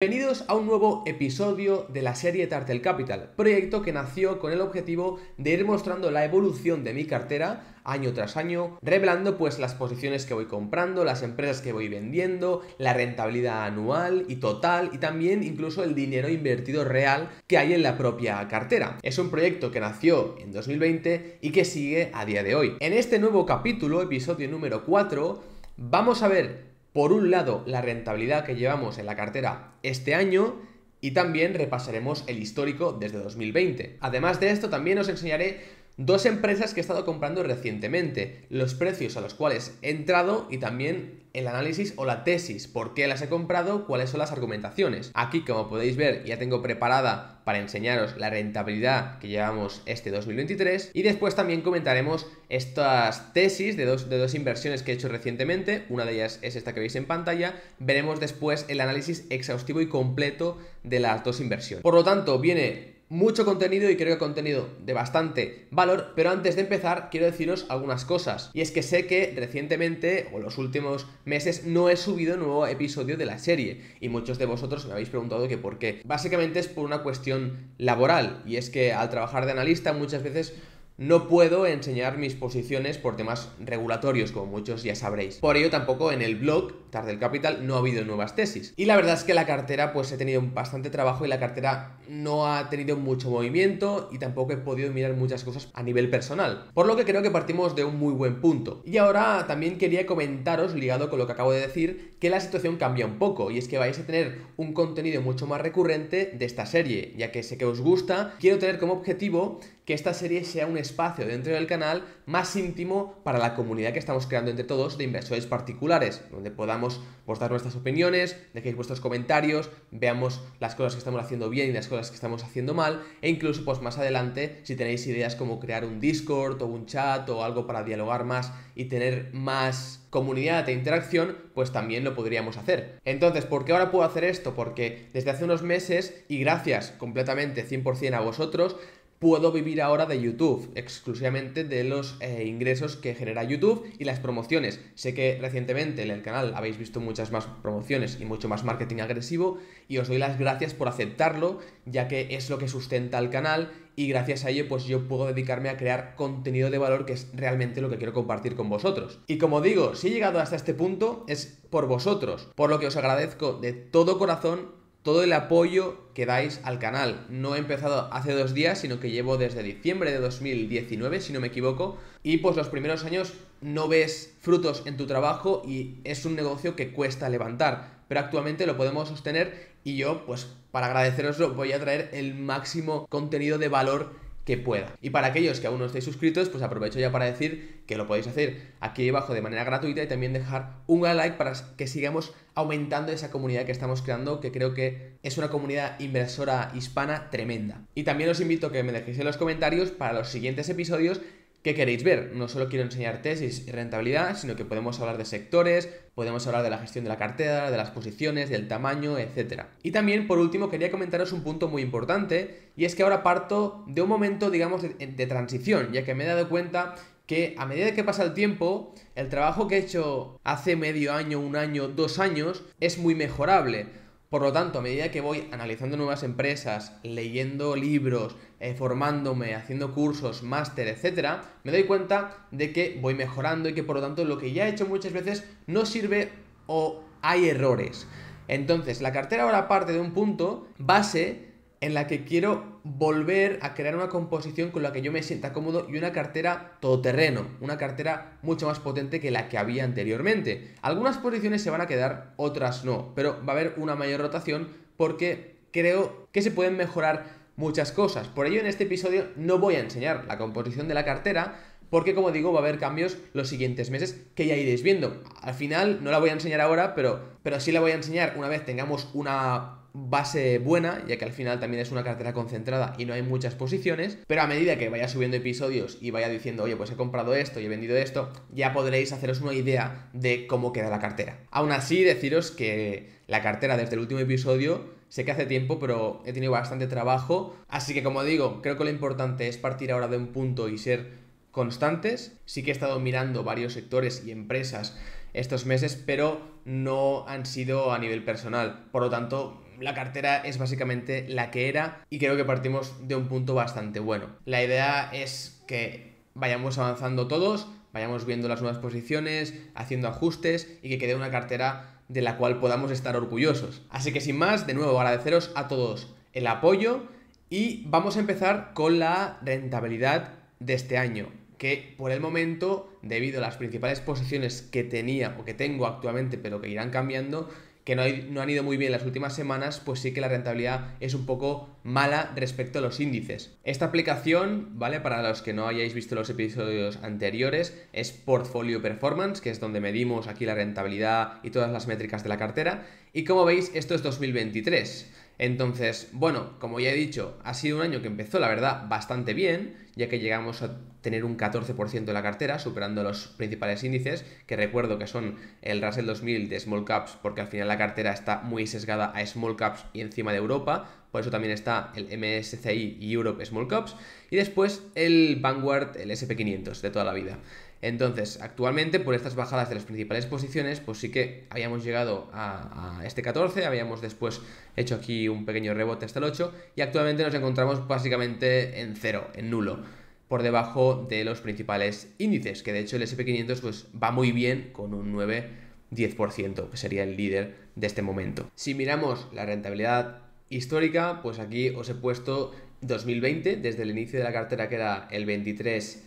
Bienvenidos a un nuevo episodio de la serie Tartel Capital, proyecto que nació con el objetivo de ir mostrando la evolución de mi cartera año tras año, revelando pues las posiciones que voy comprando, las empresas que voy vendiendo, la rentabilidad anual y total y también incluso el dinero invertido real que hay en la propia cartera. Es un proyecto que nació en 2020 y que sigue a día de hoy. En este nuevo capítulo, episodio número 4, vamos a ver por un lado, la rentabilidad que llevamos en la cartera este año y también repasaremos el histórico desde 2020. Además de esto, también os enseñaré dos empresas que he estado comprando recientemente, los precios a los cuales he entrado y también el análisis o la tesis, por qué las he comprado, cuáles son las argumentaciones. Aquí, como podéis ver, ya tengo preparada para enseñaros la rentabilidad que llevamos este 2023 y después también comentaremos estas tesis de dos, de dos inversiones que he hecho recientemente, una de ellas es esta que veis en pantalla, veremos después el análisis exhaustivo y completo de las dos inversiones. Por lo tanto, viene mucho contenido y creo que contenido de bastante valor, pero antes de empezar quiero deciros algunas cosas. Y es que sé que recientemente o los últimos meses no he subido nuevo episodio de la serie y muchos de vosotros me habéis preguntado que por qué. Básicamente es por una cuestión laboral y es que al trabajar de analista muchas veces no puedo enseñar mis posiciones por temas regulatorios, como muchos ya sabréis. Por ello, tampoco en el blog Tardel Capital no ha habido nuevas tesis. Y la verdad es que la cartera, pues he tenido bastante trabajo y la cartera no ha tenido mucho movimiento y tampoco he podido mirar muchas cosas a nivel personal. Por lo que creo que partimos de un muy buen punto. Y ahora también quería comentaros, ligado con lo que acabo de decir, que la situación cambia un poco y es que vais a tener un contenido mucho más recurrente de esta serie, ya que sé que os gusta. Quiero tener como objetivo que esta serie sea un espacio dentro del canal más íntimo para la comunidad que estamos creando entre todos de inversores particulares, donde podamos postar nuestras opiniones, dejéis vuestros comentarios, veamos las cosas que estamos haciendo bien y las cosas que estamos haciendo mal, e incluso pues más adelante si tenéis ideas como crear un Discord o un chat o algo para dialogar más y tener más comunidad e interacción, pues también lo podríamos hacer. Entonces, ¿por qué ahora puedo hacer esto? Porque desde hace unos meses, y gracias completamente 100% a vosotros, puedo vivir ahora de YouTube, exclusivamente de los eh, ingresos que genera YouTube y las promociones. Sé que recientemente en el canal habéis visto muchas más promociones y mucho más marketing agresivo y os doy las gracias por aceptarlo, ya que es lo que sustenta el canal y gracias a ello pues yo puedo dedicarme a crear contenido de valor que es realmente lo que quiero compartir con vosotros. Y como digo, si he llegado hasta este punto es por vosotros, por lo que os agradezco de todo corazón todo el apoyo que dais al canal. No he empezado hace dos días, sino que llevo desde diciembre de 2019, si no me equivoco. Y pues los primeros años no ves frutos en tu trabajo y es un negocio que cuesta levantar. Pero actualmente lo podemos sostener y yo, pues para agradeceroslo, voy a traer el máximo contenido de valor que pueda. Y para aquellos que aún no estéis suscritos, pues aprovecho ya para decir que lo podéis hacer aquí abajo de manera gratuita y también dejar un like para que sigamos aumentando esa comunidad que estamos creando, que creo que es una comunidad inversora hispana tremenda. Y también os invito a que me dejéis en los comentarios para los siguientes episodios ¿Qué queréis ver? No solo quiero enseñar tesis y rentabilidad, sino que podemos hablar de sectores, podemos hablar de la gestión de la cartera, de las posiciones, del tamaño, etc. Y también, por último, quería comentaros un punto muy importante, y es que ahora parto de un momento, digamos, de, de transición, ya que me he dado cuenta que a medida que pasa el tiempo, el trabajo que he hecho hace medio año, un año, dos años, es muy mejorable. Por lo tanto, a medida que voy analizando nuevas empresas, leyendo libros, eh, formándome, haciendo cursos, máster, etcétera, me doy cuenta de que voy mejorando y que por lo tanto lo que ya he hecho muchas veces no sirve o hay errores. Entonces, la cartera ahora parte de un punto base en la que quiero volver a crear una composición con la que yo me sienta cómodo y una cartera todoterreno, una cartera mucho más potente que la que había anteriormente. Algunas posiciones se van a quedar, otras no, pero va a haber una mayor rotación porque creo que se pueden mejorar muchas cosas. Por ello en este episodio no voy a enseñar la composición de la cartera, porque como digo va a haber cambios los siguientes meses que ya iréis viendo. Al final no la voy a enseñar ahora, pero, pero sí la voy a enseñar una vez tengamos una base buena, ya que al final también es una cartera concentrada y no hay muchas posiciones, pero a medida que vaya subiendo episodios y vaya diciendo, oye, pues he comprado esto y he vendido esto, ya podréis haceros una idea de cómo queda la cartera. Aún así, deciros que la cartera desde el último episodio Sé que hace tiempo, pero he tenido bastante trabajo. Así que como digo, creo que lo importante es partir ahora de un punto y ser constantes. Sí que he estado mirando varios sectores y empresas estos meses, pero no han sido a nivel personal. Por lo tanto, la cartera es básicamente la que era y creo que partimos de un punto bastante bueno. La idea es que vayamos avanzando todos, vayamos viendo las nuevas posiciones, haciendo ajustes y que quede una cartera de la cual podamos estar orgullosos. Así que sin más, de nuevo agradeceros a todos el apoyo y vamos a empezar con la rentabilidad de este año, que por el momento, debido a las principales posiciones que tenía o que tengo actualmente, pero que irán cambiando, que no, han ido muy bien las últimas semanas, pues sí que la rentabilidad es un poco mala respecto a los índices. Esta aplicación, ¿vale? Para los que no hayáis visto los episodios anteriores, es Portfolio Performance, que es donde medimos aquí la rentabilidad y todas las métricas de la cartera. Y como veis, esto es 2023. Entonces, bueno, como ya he dicho, ha sido un año que empezó, la verdad, bastante bien, ya que llegamos a tener un 14% de la cartera, superando los principales índices, que recuerdo que son el Russell 2000 de Small Caps, porque al final la cartera está muy sesgada a Small Caps y encima de Europa, por eso también está el MSCI Europe Small Caps, y después el Vanguard, el SP500 de toda la vida. Entonces, actualmente por estas bajadas de las principales posiciones, pues sí que habíamos llegado a, este 14, habíamos después hecho aquí un pequeño rebote hasta el 8 y actualmente nos encontramos básicamente en cero, en nulo, por debajo de los principales índices, que de hecho el SP500 pues va muy bien con un 9 10%, que sería el líder de este momento. Si miramos la rentabilidad histórica, pues aquí os he puesto 2020, desde el inicio de la cartera que era el 23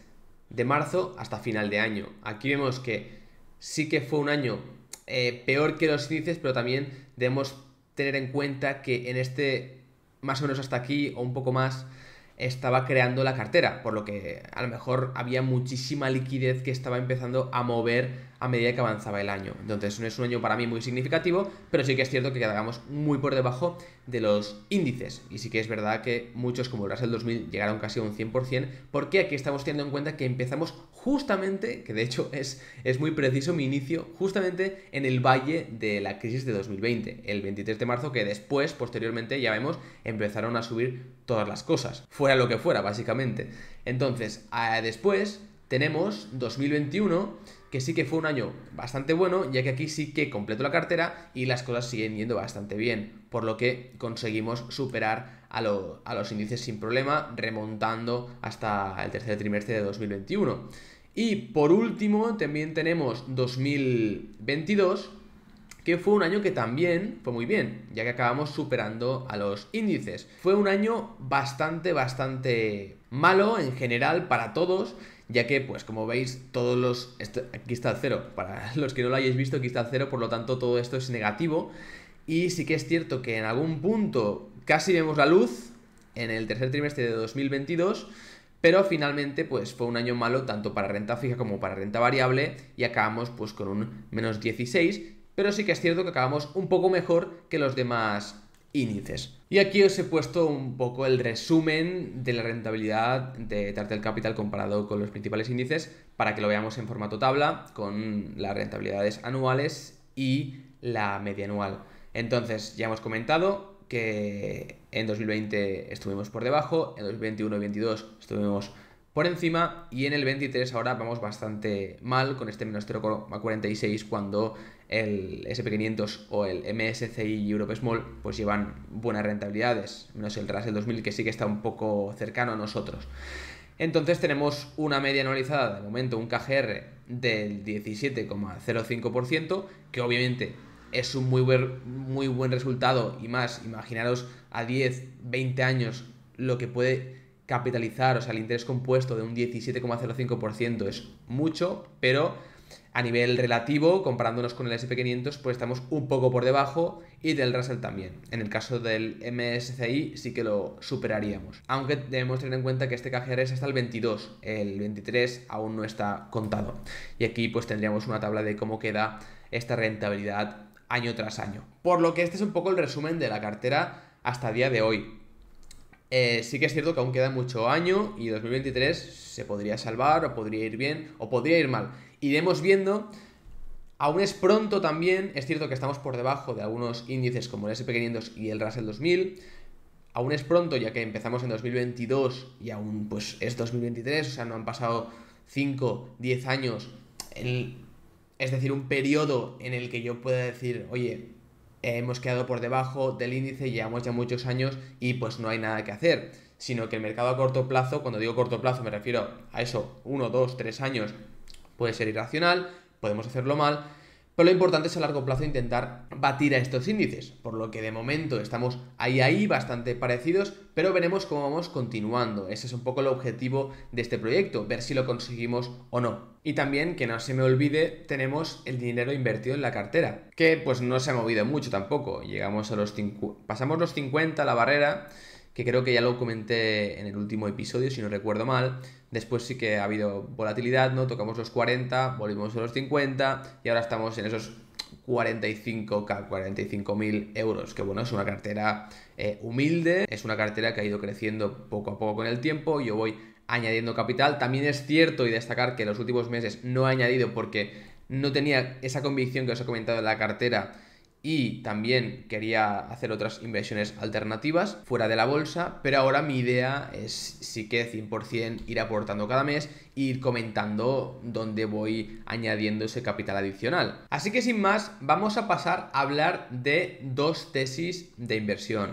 de marzo hasta final de año. Aquí vemos que sí que fue un año eh, peor que los índices, pero también debemos tener en cuenta que en este, más o menos hasta aquí o un poco más, estaba creando la cartera, por lo que a lo mejor había muchísima liquidez que estaba empezando a mover a medida que avanzaba el año. Entonces no es un año para mí muy significativo, pero sí que es cierto que quedábamos muy por debajo de los índices. Y sí que es verdad que muchos como el 2000 llegaron casi a un 100%, porque aquí estamos teniendo en cuenta que empezamos justamente, que de hecho es, es muy preciso mi inicio, justamente en el valle de la crisis de 2020, el 23 de marzo, que después, posteriormente, ya vemos, empezaron a subir todas las cosas, fuera lo que fuera, básicamente. Entonces, después tenemos 2021 que sí que fue un año bastante bueno, ya que aquí sí que completó la cartera y las cosas siguen yendo bastante bien, por lo que conseguimos superar a, a los índices sin problema, remontando hasta el tercer trimestre de 2021. Y por último, también tenemos 2022, que fue un año que también fue muy bien, ya que acabamos superando a los índices. Fue un año bastante, bastante malo en general para todos ya que, pues como veis, todos los... Este, aquí está el cero, para los que no lo hayáis visto, aquí está el cero, por lo tanto todo esto es negativo. Y sí que es cierto que en algún punto casi vemos la luz en el tercer trimestre de 2022, pero finalmente pues fue un año malo tanto para renta fija como para renta variable y acabamos pues con un menos 16, pero sí que es cierto que acabamos un poco mejor que los demás índices. Y aquí os he puesto un poco el resumen de la rentabilidad de Tartel Capital comparado con los principales índices para que lo veamos en formato tabla con las rentabilidades anuales y la media anual. Entonces, ya hemos comentado que en 2020 estuvimos por debajo, en 2021 y 2022 estuvimos por encima y en el 23 ahora vamos bastante mal con este menos 0,46 cuando el SP500 o el MSCI Europe Small, pues llevan buenas rentabilidades, menos el Russell 2000 que sí que está un poco cercano a nosotros. Entonces tenemos una media anualizada, de momento un KGR del 17,05%, que obviamente es un muy muy buen resultado y más, imaginaros a 10, 20 años lo que puede capitalizar, o sea, el interés compuesto de un 17,05% es mucho, pero a nivel relativo, comparándonos con el SP500, pues estamos un poco por debajo y del Russell también. En el caso del MSCI sí que lo superaríamos. Aunque debemos tener en cuenta que este cajero es hasta el 22, el 23 aún no está contado. Y aquí pues tendríamos una tabla de cómo queda esta rentabilidad año tras año. Por lo que este es un poco el resumen de la cartera hasta día de hoy. Eh, sí que es cierto que aún queda mucho año y 2023 se podría salvar o podría ir bien o podría ir mal iremos viendo. Aún es pronto también, es cierto que estamos por debajo de algunos índices como el SP500 y el Russell 2000. Aún es pronto, ya que empezamos en 2022 y aún pues es 2023, o sea, no han pasado 5, 10 años. es decir, un periodo en el que yo pueda decir, oye, hemos quedado por debajo del índice, llevamos ya muchos años y pues no hay nada que hacer. Sino que el mercado a corto plazo, cuando digo corto plazo me refiero a eso, 1, 2, 3 años, Puede ser irracional, podemos hacerlo mal, pero lo importante es a largo plazo intentar batir a estos índices, por lo que de momento estamos ahí ahí bastante parecidos, pero veremos cómo vamos continuando. Ese es un poco el objetivo de este proyecto, ver si lo conseguimos o no. Y también, que no se me olvide, tenemos el dinero invertido en la cartera, que pues no se ha movido mucho tampoco. Llegamos a los pasamos los 50 la barrera, que creo que ya lo comenté en el último episodio si no recuerdo mal, Después sí que ha habido volatilidad, ¿no? Tocamos los 40, volvimos a los 50 y ahora estamos en esos 45k, 45.000 euros, que bueno, es una cartera eh, humilde, es una cartera que ha ido creciendo poco a poco con el tiempo, yo voy añadiendo capital, también es cierto y destacar que en los últimos meses no he añadido porque no tenía esa convicción que os he comentado en la cartera y también quería hacer otras inversiones alternativas fuera de la bolsa, pero ahora mi idea es sí que 100% ir aportando cada mes e ir comentando dónde voy añadiendo ese capital adicional. Así que sin más, vamos a pasar a hablar de dos tesis de inversión.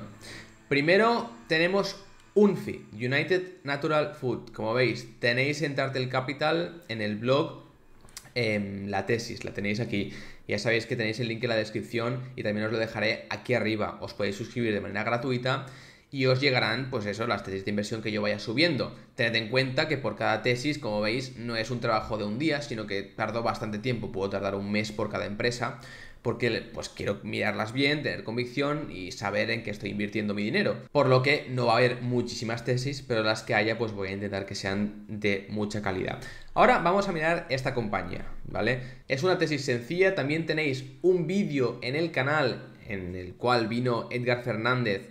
Primero tenemos UNFI, United Natural Food. Como veis, tenéis en Tartel Capital en el blog em, la tesis, la tenéis aquí ya sabéis que tenéis el link en la descripción y también os lo dejaré aquí arriba. Os podéis suscribir de manera gratuita y os llegarán, pues eso, las tesis de inversión que yo vaya subiendo. Tened en cuenta que por cada tesis, como veis, no es un trabajo de un día, sino que tardó bastante tiempo, puedo tardar un mes por cada empresa, porque pues quiero mirarlas bien, tener convicción y saber en qué estoy invirtiendo mi dinero. Por lo que no va a haber muchísimas tesis, pero las que haya pues voy a intentar que sean de mucha calidad. Ahora vamos a mirar esta compañía, ¿vale? Es una tesis sencilla, también tenéis un vídeo en el canal en el cual vino Edgar Fernández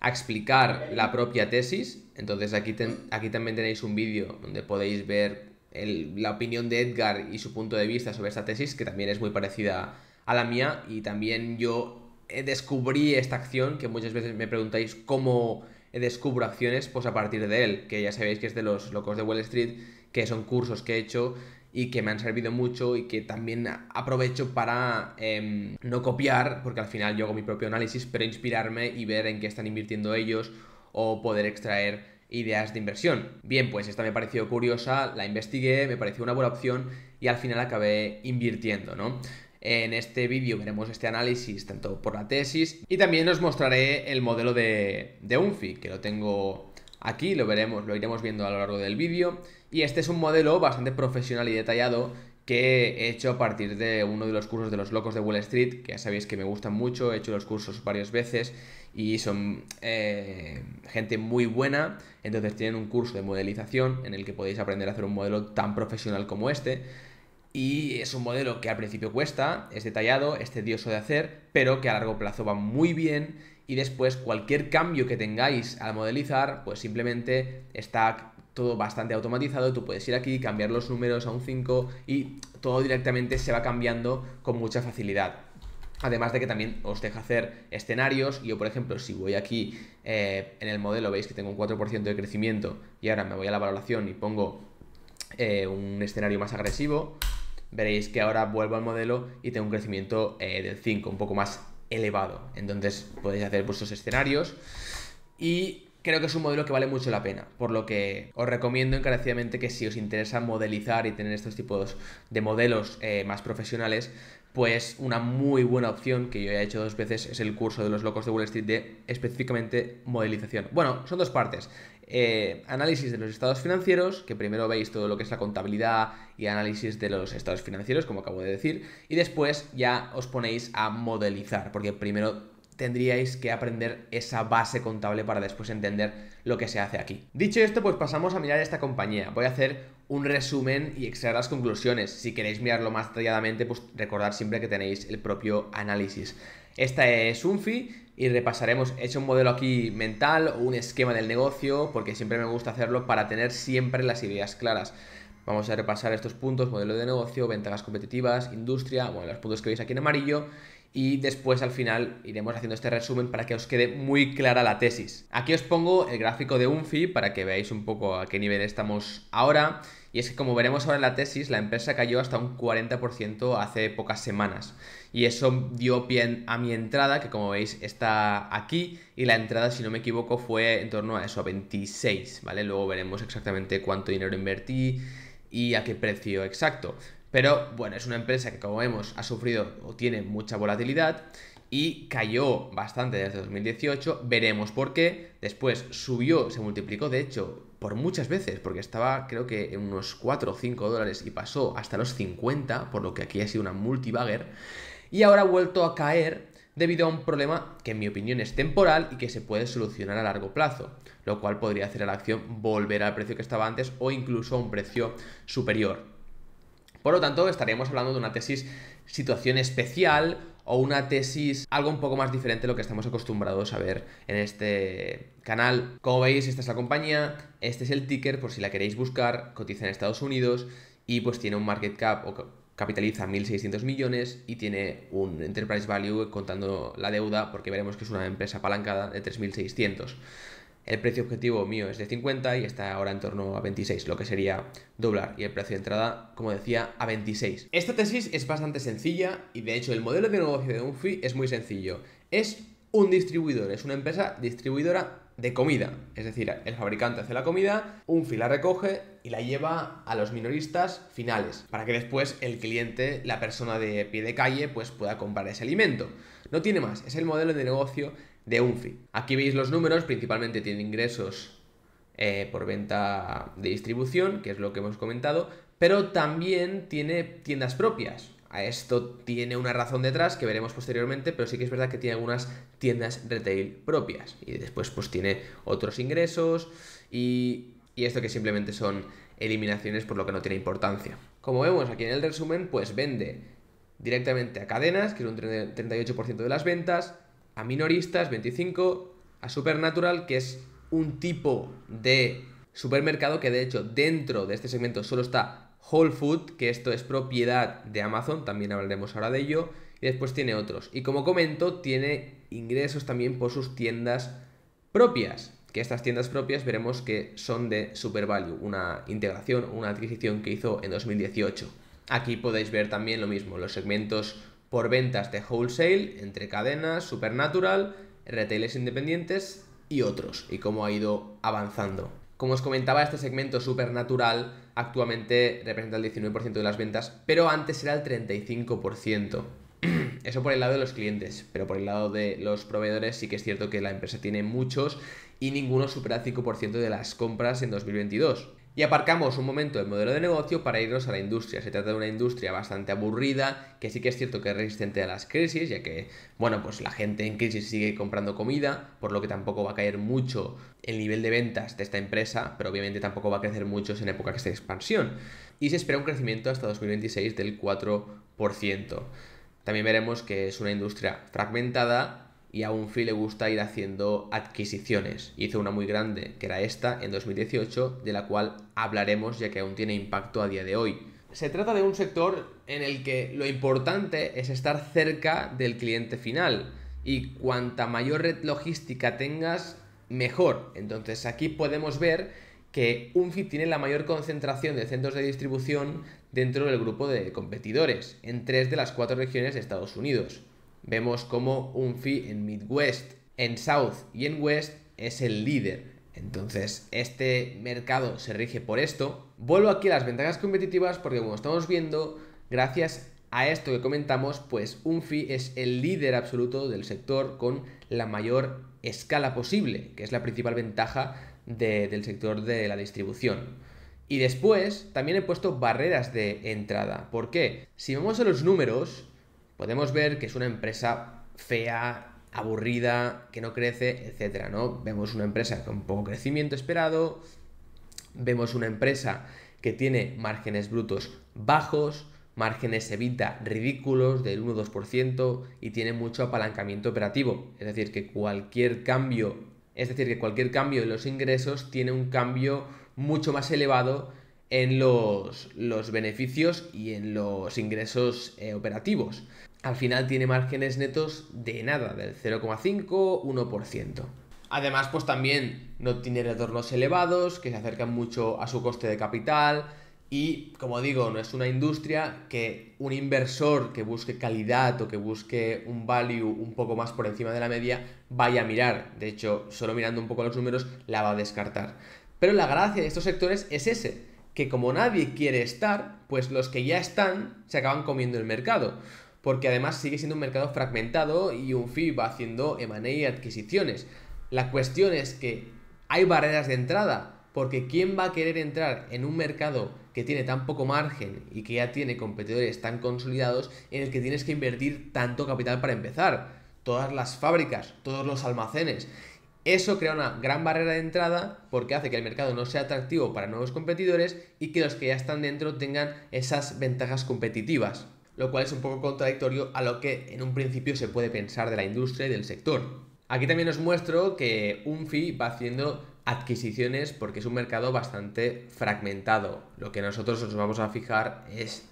a explicar la propia tesis. Entonces aquí, aquí también tenéis un vídeo donde podéis ver la opinión de Edgar y su punto de vista sobre esta tesis, que también es muy parecida a a la mía y también yo eh, descubrí esta acción que muchas veces me preguntáis cómo descubro acciones, pues a partir de él, que ya sabéis que es de los locos de Wall Street, que son cursos que he hecho y que me han servido mucho y que también aprovecho para em, no copiar, porque al final yo hago mi propio análisis, pero inspirarme y ver en qué están invirtiendo ellos o poder extraer ideas de inversión. Bien, pues esta me pareció curiosa, la investigué, me pareció una buena opción y al final acabé invirtiendo, ¿no? En este vídeo veremos este análisis tanto por la tesis y también os mostraré el modelo de, de UNFI, que lo tengo aquí, lo veremos, lo iremos viendo a lo largo del vídeo. Y este es un modelo bastante profesional y detallado que he hecho a partir de uno de los cursos de los locos de Wall Street, que ya sabéis que me gustan mucho, he hecho los cursos varias veces y son eh, gente muy buena, entonces tienen un curso de modelización en el que podéis aprender a hacer un modelo tan profesional como este y es un modelo que al principio cuesta, es detallado, es tedioso de hacer, pero que a largo plazo va muy bien y después cualquier cambio que tengáis al modelizar, pues simplemente está todo bastante automatizado, tú puedes ir aquí, cambiar los números a un 5 y todo directamente se va cambiando con mucha facilidad. Además de que también os deja hacer escenarios. Yo, por ejemplo, si voy aquí eh, en el modelo, veis que tengo un 4% de crecimiento y ahora me voy a la valoración y pongo eh, un escenario más agresivo, veréis que ahora vuelvo al modelo y tengo un crecimiento eh, del 5, un poco más elevado. Entonces podéis hacer vuestros escenarios y creo que es un modelo que vale mucho la pena, por lo que os recomiendo encarecidamente que si os interesa modelizar y tener estos tipos de modelos eh, más profesionales, pues una muy buena opción que yo he hecho dos veces es el curso de los locos de Wall Street de específicamente modelización. Bueno, son dos partes. Eh, análisis de los estados financieros, que primero veis todo lo que es la contabilidad y análisis de los estados financieros, como acabo de decir, y después ya os ponéis a modelizar, porque primero tendríais que aprender esa base contable para después entender lo que se hace aquí. Dicho esto, pues pasamos a mirar esta compañía. Voy a hacer un resumen y extraer las conclusiones. Si queréis mirarlo más detalladamente, pues recordad siempre que tenéis el propio análisis. Esta es Unfi, y repasaremos, he hecho un modelo aquí mental, o un esquema del negocio, porque siempre me gusta hacerlo para tener siempre las ideas claras. Vamos a repasar estos puntos, modelo de negocio, ventajas competitivas, industria, bueno, los puntos que veis aquí en amarillo y después al final iremos haciendo este resumen para que os quede muy clara la tesis. Aquí os pongo el gráfico de UNFI para que veáis un poco a qué nivel estamos ahora y es que como veremos ahora en la tesis, la empresa cayó hasta un 40% hace pocas semanas y eso dio pie a mi entrada, que como veis está aquí, y la entrada, si no me equivoco, fue en torno a eso, a 26, ¿vale? Luego veremos exactamente cuánto dinero invertí y a qué precio exacto. Pero bueno, es una empresa que como vemos ha sufrido o tiene mucha volatilidad y cayó bastante desde 2018, veremos por qué, después subió, se multiplicó, de hecho, por muchas veces, porque estaba creo que en unos 4 o 5 dólares y pasó hasta los 50, por lo que aquí ha sido una multibagger y ahora ha vuelto a caer debido a un problema que en mi opinión es temporal y que se puede solucionar a largo plazo, lo cual podría hacer a la acción volver al precio que estaba antes o incluso a un precio superior. Por lo tanto, estaríamos hablando de una tesis situación especial o una tesis algo un poco más diferente de lo que estamos acostumbrados a ver en este canal. Como veis, esta es la compañía, este es el ticker por si la queréis buscar, cotiza en Estados Unidos y pues tiene un market cap o capitaliza 1.600 millones y tiene un enterprise value contando la deuda, porque veremos que es una empresa apalancada de 3.600. El precio objetivo mío es de 50 y está ahora en torno a 26, lo que sería doblar. Y el precio de entrada, como decía, a 26. Esta tesis es bastante sencilla y de hecho el modelo de negocio de Unfi es muy sencillo. Es un distribuidor, es una empresa distribuidora de comida. Es decir, el fabricante hace la comida, Unfi la recoge y la lleva a los minoristas finales, para que después el cliente, la persona de pie de calle, pues pueda comprar ese alimento. No tiene más, es el modelo de negocio de Unfi. Aquí veis los números, principalmente tiene ingresos eh, por venta de distribución, que es lo que hemos comentado, pero también tiene tiendas propias. A esto tiene una razón detrás que veremos posteriormente, pero sí que es verdad que tiene algunas tiendas retail propias y después pues tiene otros ingresos y, y esto que simplemente son eliminaciones por lo que no tiene importancia. Como vemos aquí en el resumen, pues vende directamente a cadenas, que es un 38% de las ventas, a minoristas, 25%, a Supernatural, que es un tipo de supermercado que de hecho dentro de este segmento solo está Whole Food, que esto es propiedad de Amazon, también hablaremos ahora de ello, y después tiene otros. Y como comento, tiene ingresos también por sus tiendas propias, que estas tiendas propias veremos que son de Super Value, una integración, una adquisición que hizo en 2018. Aquí podéis ver también lo mismo, los segmentos por ventas de wholesale, entre cadenas, supernatural, retailers independientes y otros, y cómo ha ido avanzando. Como os comentaba, este segmento supernatural actualmente representa el 19% de las ventas, pero antes era el 35%. Eso por el lado de los clientes, pero por el lado de los proveedores sí que es cierto que la empresa tiene muchos y ninguno supera el 5% de las compras en 2022. Y aparcamos un momento el modelo de negocio para irnos a la industria. Se trata de una industria bastante aburrida, que sí que es cierto que es resistente a las crisis, ya que, bueno, pues la gente en crisis sigue comprando comida, por lo que tampoco va a caer mucho el nivel de ventas de esta empresa, pero obviamente tampoco va a crecer mucho en época de expansión. Y se espera un crecimiento hasta 2026 del 4%. También veremos que es una industria fragmentada y a Unfi le gusta ir haciendo adquisiciones. Hizo una muy grande, que era esta, en 2018, de la cual hablaremos ya que aún tiene impacto a día de hoy. Se trata de un sector en el que lo importante es estar cerca del cliente final y cuanta mayor red logística tengas, mejor. Entonces aquí podemos ver que Unfi tiene la mayor concentración de centros de distribución dentro del grupo de competidores, en tres de las cuatro regiones de Estados Unidos vemos como Unfi en Midwest, en South y en West es el líder. Entonces, este mercado se rige por esto. Vuelvo aquí a las ventajas competitivas porque como estamos viendo, gracias a esto que comentamos, pues Unfi es el líder absoluto del sector con la mayor escala posible, que es la principal ventaja del sector de la distribución. Y después también he puesto barreras de entrada. ¿Por qué? Si vamos a los números, podemos ver que es una empresa fea, aburrida, que no crece, etcétera, ¿no? Vemos una empresa con poco crecimiento esperado, vemos una empresa que tiene márgenes brutos bajos, márgenes evita ridículos del 1-2% y tiene mucho apalancamiento operativo, es decir, que cualquier cambio, es decir, que cualquier cambio en los ingresos tiene un cambio mucho más elevado en los, beneficios y en los ingresos eh, operativos al final tiene márgenes netos de nada, del 0,5, 1%. Además, pues también no tiene retornos elevados, que se acercan mucho a su coste de capital. Y, como digo, no es una industria que un inversor que busque calidad o que busque un value un poco más por encima de la media vaya a mirar. De hecho, solo mirando un poco los números la va a descartar. Pero la gracia de estos sectores es ese, que como nadie quiere estar, pues los que ya están se acaban comiendo el mercado porque además sigue siendo un mercado fragmentado y un FI va haciendo M&A y adquisiciones. La cuestión es que hay barreras de entrada, porque ¿quién va a querer entrar en un mercado que tiene tan poco margen y que ya tiene competidores tan consolidados en el que tienes que invertir tanto capital para empezar? Todas las fábricas, todos los almacenes. Eso crea una gran barrera de entrada porque hace que el mercado no sea atractivo para nuevos competidores y que los que ya están dentro tengan esas ventajas competitivas lo cual es un poco contradictorio a lo que en un principio se puede pensar de la industria y del sector. Aquí también os muestro que Unfi va haciendo adquisiciones porque es un mercado bastante fragmentado. Lo que nosotros nos vamos a fijar es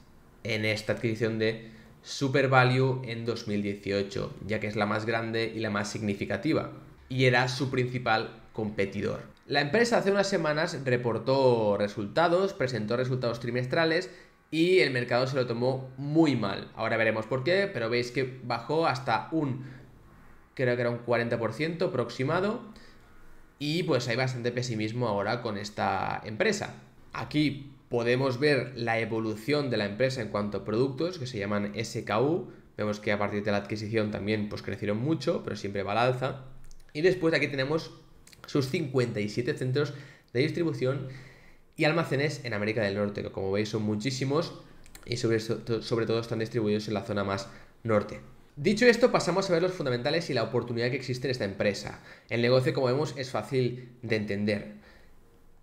en esta adquisición de Super Value en 2018, ya que es la más grande y la más significativa, y era su principal competidor. La empresa hace unas semanas reportó resultados, presentó resultados trimestrales y el mercado se lo tomó muy mal. Ahora veremos por qué, pero veis que bajó hasta un, creo que era un 40% aproximado y pues hay bastante pesimismo ahora con esta empresa. Aquí podemos ver la evolución de la empresa en cuanto a productos que se llaman SKU. Vemos que a partir de la adquisición también pues crecieron mucho, pero siempre va al alza. Y después aquí tenemos sus 57 centros de distribución y almacenes en América del Norte, que como veis son muchísimos y sobre, todo están distribuidos en la zona más norte. Dicho esto, pasamos a ver los fundamentales y la oportunidad que existe en esta empresa. El negocio, como vemos, es fácil de entender.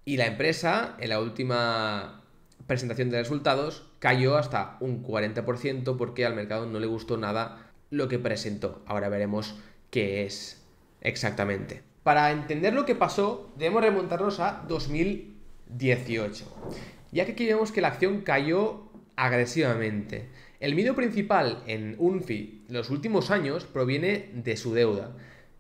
Y la empresa, en la última presentación de resultados, cayó hasta un 40% porque al mercado no le gustó nada lo que presentó. Ahora veremos qué es exactamente. Para entender lo que pasó, debemos remontarnos a 2000 18. que aquí vemos que la acción cayó agresivamente. El miedo principal en UNFI los últimos años proviene de su deuda.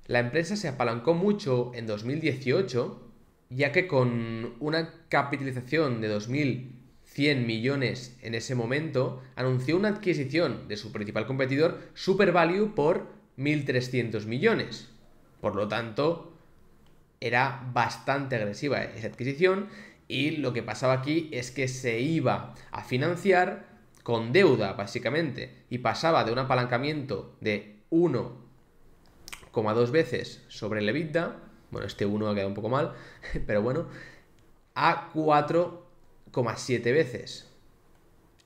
La empresa se apalancó mucho en 2018, ya que con una capitalización de 2.100 millones en ese momento, anunció una adquisición de su principal competidor, Super Value, por 1.300 millones. Por lo tanto, era bastante agresiva esa adquisición y lo que pasaba aquí es que se iba a financiar con deuda, básicamente, y pasaba de un apalancamiento de 1,2 veces sobre el bueno, este 1 ha quedado un poco mal, pero bueno, a 4,7 veces.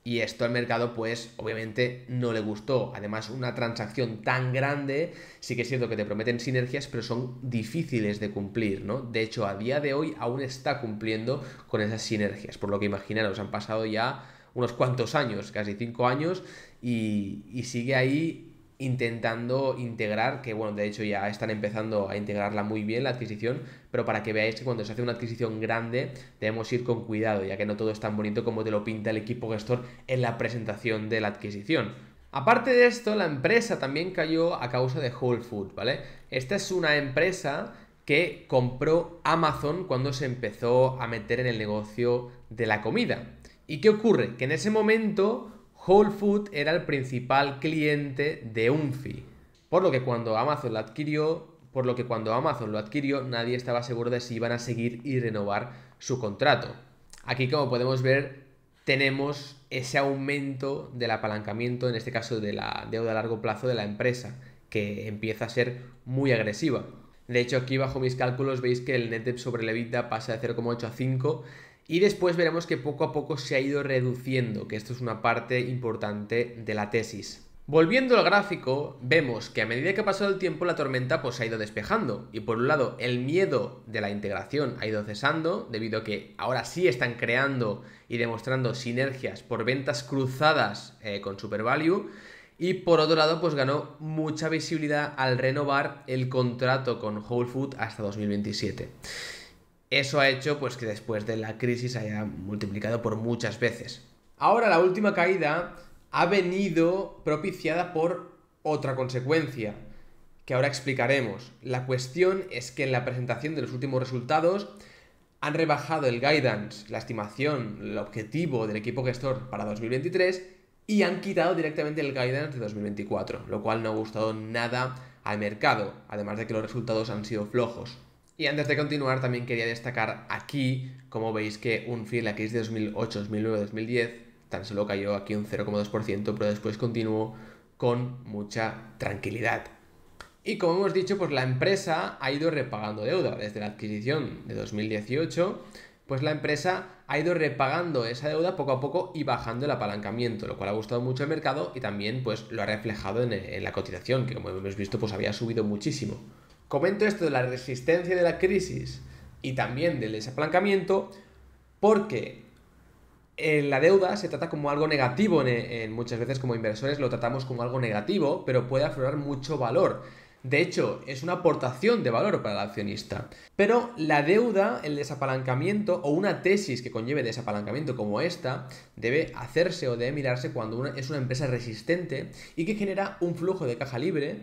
Y esto al mercado, pues obviamente no le gustó. Además, una transacción tan grande, sí que es cierto que te prometen sinergias, pero son difíciles de cumplir, ¿no? De hecho, a día de hoy aún está cumpliendo con esas sinergias. Por lo que imaginaros, han pasado ya unos cuantos años, casi cinco años, y, y sigue ahí intentando integrar, que bueno, de hecho ya están empezando a integrarla muy bien la adquisición, pero para que veáis que cuando se hace una adquisición grande debemos ir con cuidado, ya que no todo es tan bonito como te lo pinta el equipo gestor en la presentación de la adquisición. Aparte de esto, la empresa también cayó a causa de Whole Foods, ¿vale? Esta es una empresa que compró Amazon cuando se empezó a meter en el negocio de la comida. ¿Y qué ocurre? Que en ese momento Whole Foods era el principal cliente de Unfi. Por lo que cuando Amazon la adquirió, por lo que cuando Amazon lo adquirió nadie estaba seguro de si iban a seguir y renovar su contrato. Aquí como podemos ver tenemos ese aumento del apalancamiento, en este caso de la deuda a largo plazo de la empresa, que empieza a ser muy agresiva. De hecho, aquí bajo mis cálculos veis que el net sobre Levita EBITDA pasa de 0,8 a 5 y después veremos que poco a poco se ha ido reduciendo, que esto es una parte importante de la tesis. Volviendo al gráfico, vemos que a medida que ha pasado el tiempo la tormenta pues, ha ido despejando y por un lado el miedo de la integración ha ido cesando debido a que ahora sí están creando y demostrando sinergias por ventas cruzadas eh, con Super Value y por otro lado pues ganó mucha visibilidad al renovar el contrato con Whole Foods hasta 2027. Eso ha hecho pues que después de la crisis haya multiplicado por muchas veces. Ahora la última caída ha venido propiciada por otra consecuencia, que ahora explicaremos. La cuestión es que en la presentación de los últimos resultados han rebajado el guidance, la estimación, el objetivo del equipo gestor para 2023 y han quitado directamente el guidance de 2024, lo cual no ha gustado nada al mercado, además de que los resultados han sido flojos. Y antes de continuar, también quería destacar aquí, como veis, que un fiel es de 2008, 2009, 2010 tan solo cayó aquí un 0,2%, pero después continuó con mucha tranquilidad. Y como hemos dicho, pues la empresa ha ido repagando deuda desde la adquisición de 2018, pues la empresa ha ido repagando esa deuda poco a poco y bajando el apalancamiento, lo cual ha gustado mucho al mercado y también pues lo ha reflejado en, la cotización, que como hemos visto pues había subido muchísimo. Comento esto de la resistencia de la crisis y también del desapalancamiento porque la deuda se trata como algo negativo, en, muchas veces como inversores lo tratamos como algo negativo, pero puede aflorar mucho valor. De hecho, es una aportación de valor para el accionista. Pero la deuda, el desapalancamiento o una tesis que conlleve desapalancamiento como esta debe hacerse o debe mirarse cuando es una empresa resistente y que genera un flujo de caja libre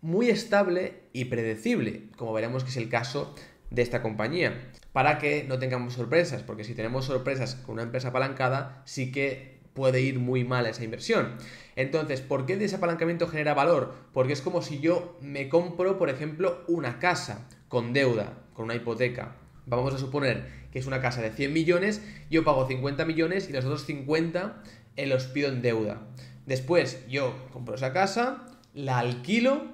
muy estable y predecible, como veremos que es el caso de esta compañía para que no tengamos sorpresas, porque si tenemos sorpresas con una empresa apalancada, sí que puede ir muy mal esa inversión. Entonces, ¿por qué el desapalancamiento genera valor? Porque es como si yo me compro, por ejemplo, una casa con deuda, con una hipoteca. Vamos a suponer que es una casa de 100 millones, yo pago 50 millones y los otros 50 eh, los pido en deuda. Después yo compro esa casa, la alquilo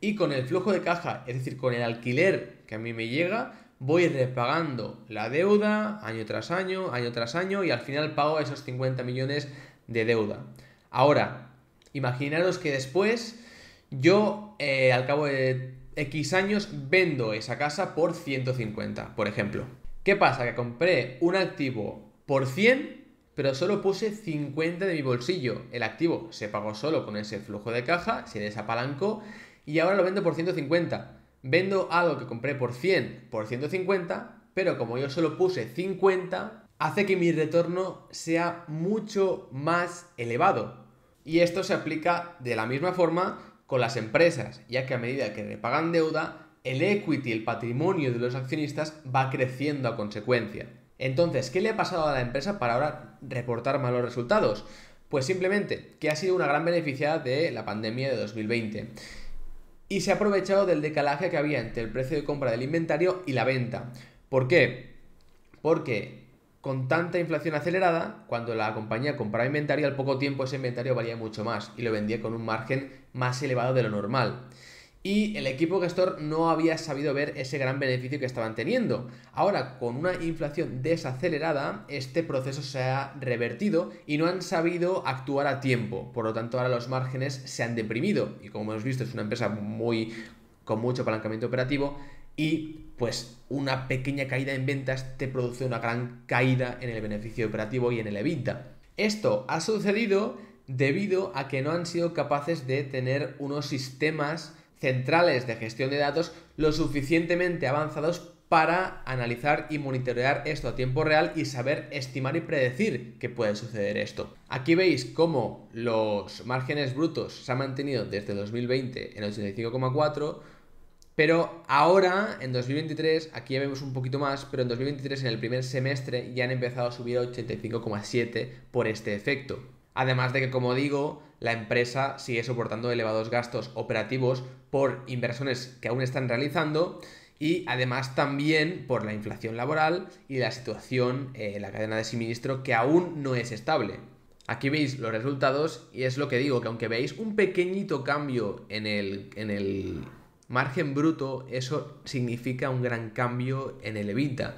y con el flujo de caja, es decir, con el alquiler que a mí me llega, voy repagando la deuda año tras año, año tras año y al final pago esos 50 millones de deuda. Ahora, imaginaros que después yo eh, al cabo de X años vendo esa casa por 150, por ejemplo. ¿Qué pasa? Que compré un activo por 100, pero solo puse 50 de mi bolsillo. El activo se pagó solo con ese flujo de caja, se desapalancó y ahora lo vendo por 150 vendo algo que compré por 100 por 150, pero como yo solo puse 50, hace que mi retorno sea mucho más elevado. Y esto se aplica de la misma forma con las empresas, ya que a medida que repagan deuda, el equity, el patrimonio de los accionistas va creciendo a consecuencia. Entonces, ¿qué le ha pasado a la empresa para ahora reportar malos resultados? Pues simplemente que ha sido una gran beneficiada de la pandemia de 2020 y se ha aprovechado del decalaje que había entre el precio de compra del inventario y la venta. ¿Por qué? Porque con tanta inflación acelerada, cuando la compañía compraba inventario, al poco tiempo ese inventario valía mucho más y lo vendía con un margen más elevado de lo normal y el equipo gestor no había sabido ver ese gran beneficio que estaban teniendo. Ahora, con una inflación desacelerada, este proceso se ha revertido y no han sabido actuar a tiempo. Por lo tanto, ahora los márgenes se han deprimido. Y como hemos visto, es una empresa muy con mucho apalancamiento operativo y pues una pequeña caída en ventas te produce una gran caída en el beneficio operativo y en el EBITDA. Esto ha sucedido debido a que no han sido capaces de tener unos sistemas centrales de gestión de datos lo suficientemente avanzados para analizar y monitorear esto a tiempo real y saber estimar y predecir que puede suceder esto. Aquí veis cómo los márgenes brutos se han mantenido desde 2020 en 85,4, pero ahora en 2023, aquí ya vemos un poquito más, pero en 2023 en el primer semestre ya han empezado a subir a 85,7 por este efecto. Además de que, como digo, la empresa sigue soportando elevados gastos operativos por inversiones que aún están realizando y además también por la inflación laboral y la situación en eh, la cadena de suministro que aún no es estable. Aquí veis los resultados y es lo que digo, que aunque veis un pequeñito cambio en el, en el margen bruto, eso significa un gran cambio en el evita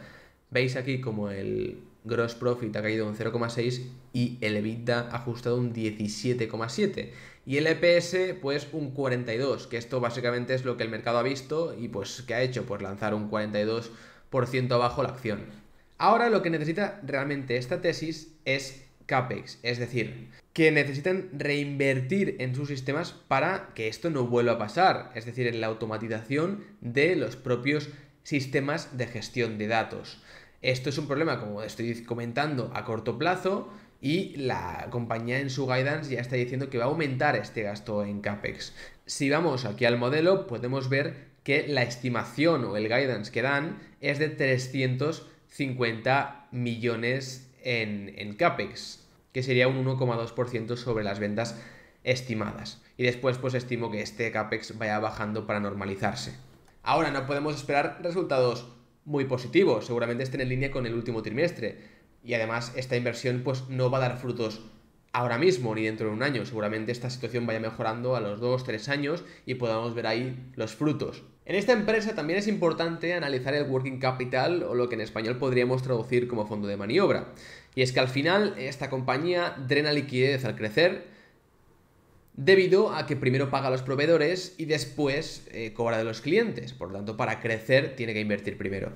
Veis aquí como el gross profit ha caído un 0,6 y el EBITDA ha ajustado un 17,7 y el EPS pues un 42, que esto básicamente es lo que el mercado ha visto y pues que ha hecho pues lanzar un 42% abajo la acción. Ahora lo que necesita realmente esta tesis es CAPEX, es decir, que necesitan reinvertir en sus sistemas para que esto no vuelva a pasar, es decir, en la automatización de los propios sistemas de gestión de datos. Esto es un problema, como estoy comentando, a corto plazo y la compañía en su guidance ya está diciendo que va a aumentar este gasto en CAPEX. Si vamos aquí al modelo, podemos ver que la estimación o el guidance que dan es de 350 millones en, CAPEX, que sería un 1,2% sobre las ventas estimadas. Y después pues estimo que este CAPEX vaya bajando para normalizarse. Ahora no podemos esperar resultados muy positivo, seguramente estén en línea con el último trimestre. Y además esta inversión pues no va a dar frutos ahora mismo ni dentro de un año, seguramente esta situación vaya mejorando a los 2, 3 años y podamos ver ahí los frutos. En esta empresa también es importante analizar el working capital o lo que en español podríamos traducir como fondo de maniobra. Y es que al final esta compañía drena liquidez al crecer debido a que primero paga a los proveedores y después eh, cobra de los clientes. Por lo tanto, para crecer tiene que invertir primero.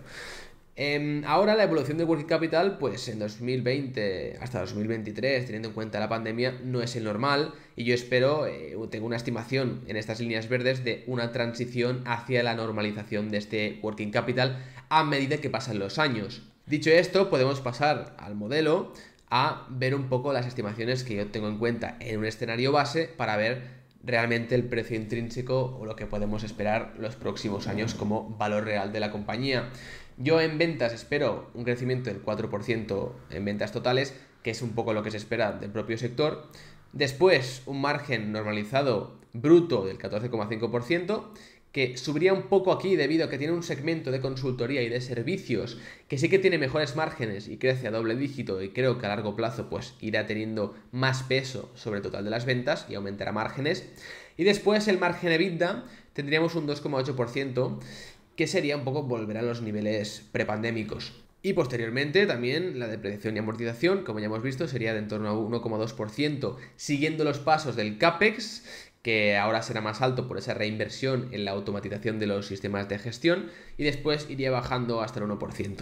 Em, ahora la evolución del Working Capital, pues en 2020 hasta 2023, teniendo en cuenta la pandemia, no es el normal y yo espero, eh, tengo una estimación en estas líneas verdes de una transición hacia la normalización de este Working Capital a medida que pasan los años. Dicho esto, podemos pasar al modelo a ver un poco las estimaciones que yo tengo en cuenta en un escenario base para ver realmente el precio intrínseco o lo que podemos esperar los próximos años como valor real de la compañía. Yo en ventas espero un crecimiento del 4% en ventas totales, que es un poco lo que se espera del propio sector. Después, un margen normalizado bruto del 14,5% que subiría un poco aquí debido a que tiene un segmento de consultoría y de servicios que sí que tiene mejores márgenes y crece a doble dígito y creo que a largo plazo pues irá teniendo más peso sobre el total de las ventas y aumentará márgenes. Y después el margen EBITDA tendríamos un 2,8% que sería un poco volver a los niveles prepandémicos. Y posteriormente también la depreciación y amortización, como ya hemos visto, sería de en torno a 1,2%, siguiendo los pasos del CAPEX que ahora será más alto por esa reinversión en la automatización de los sistemas de gestión y después iría bajando hasta el 1%.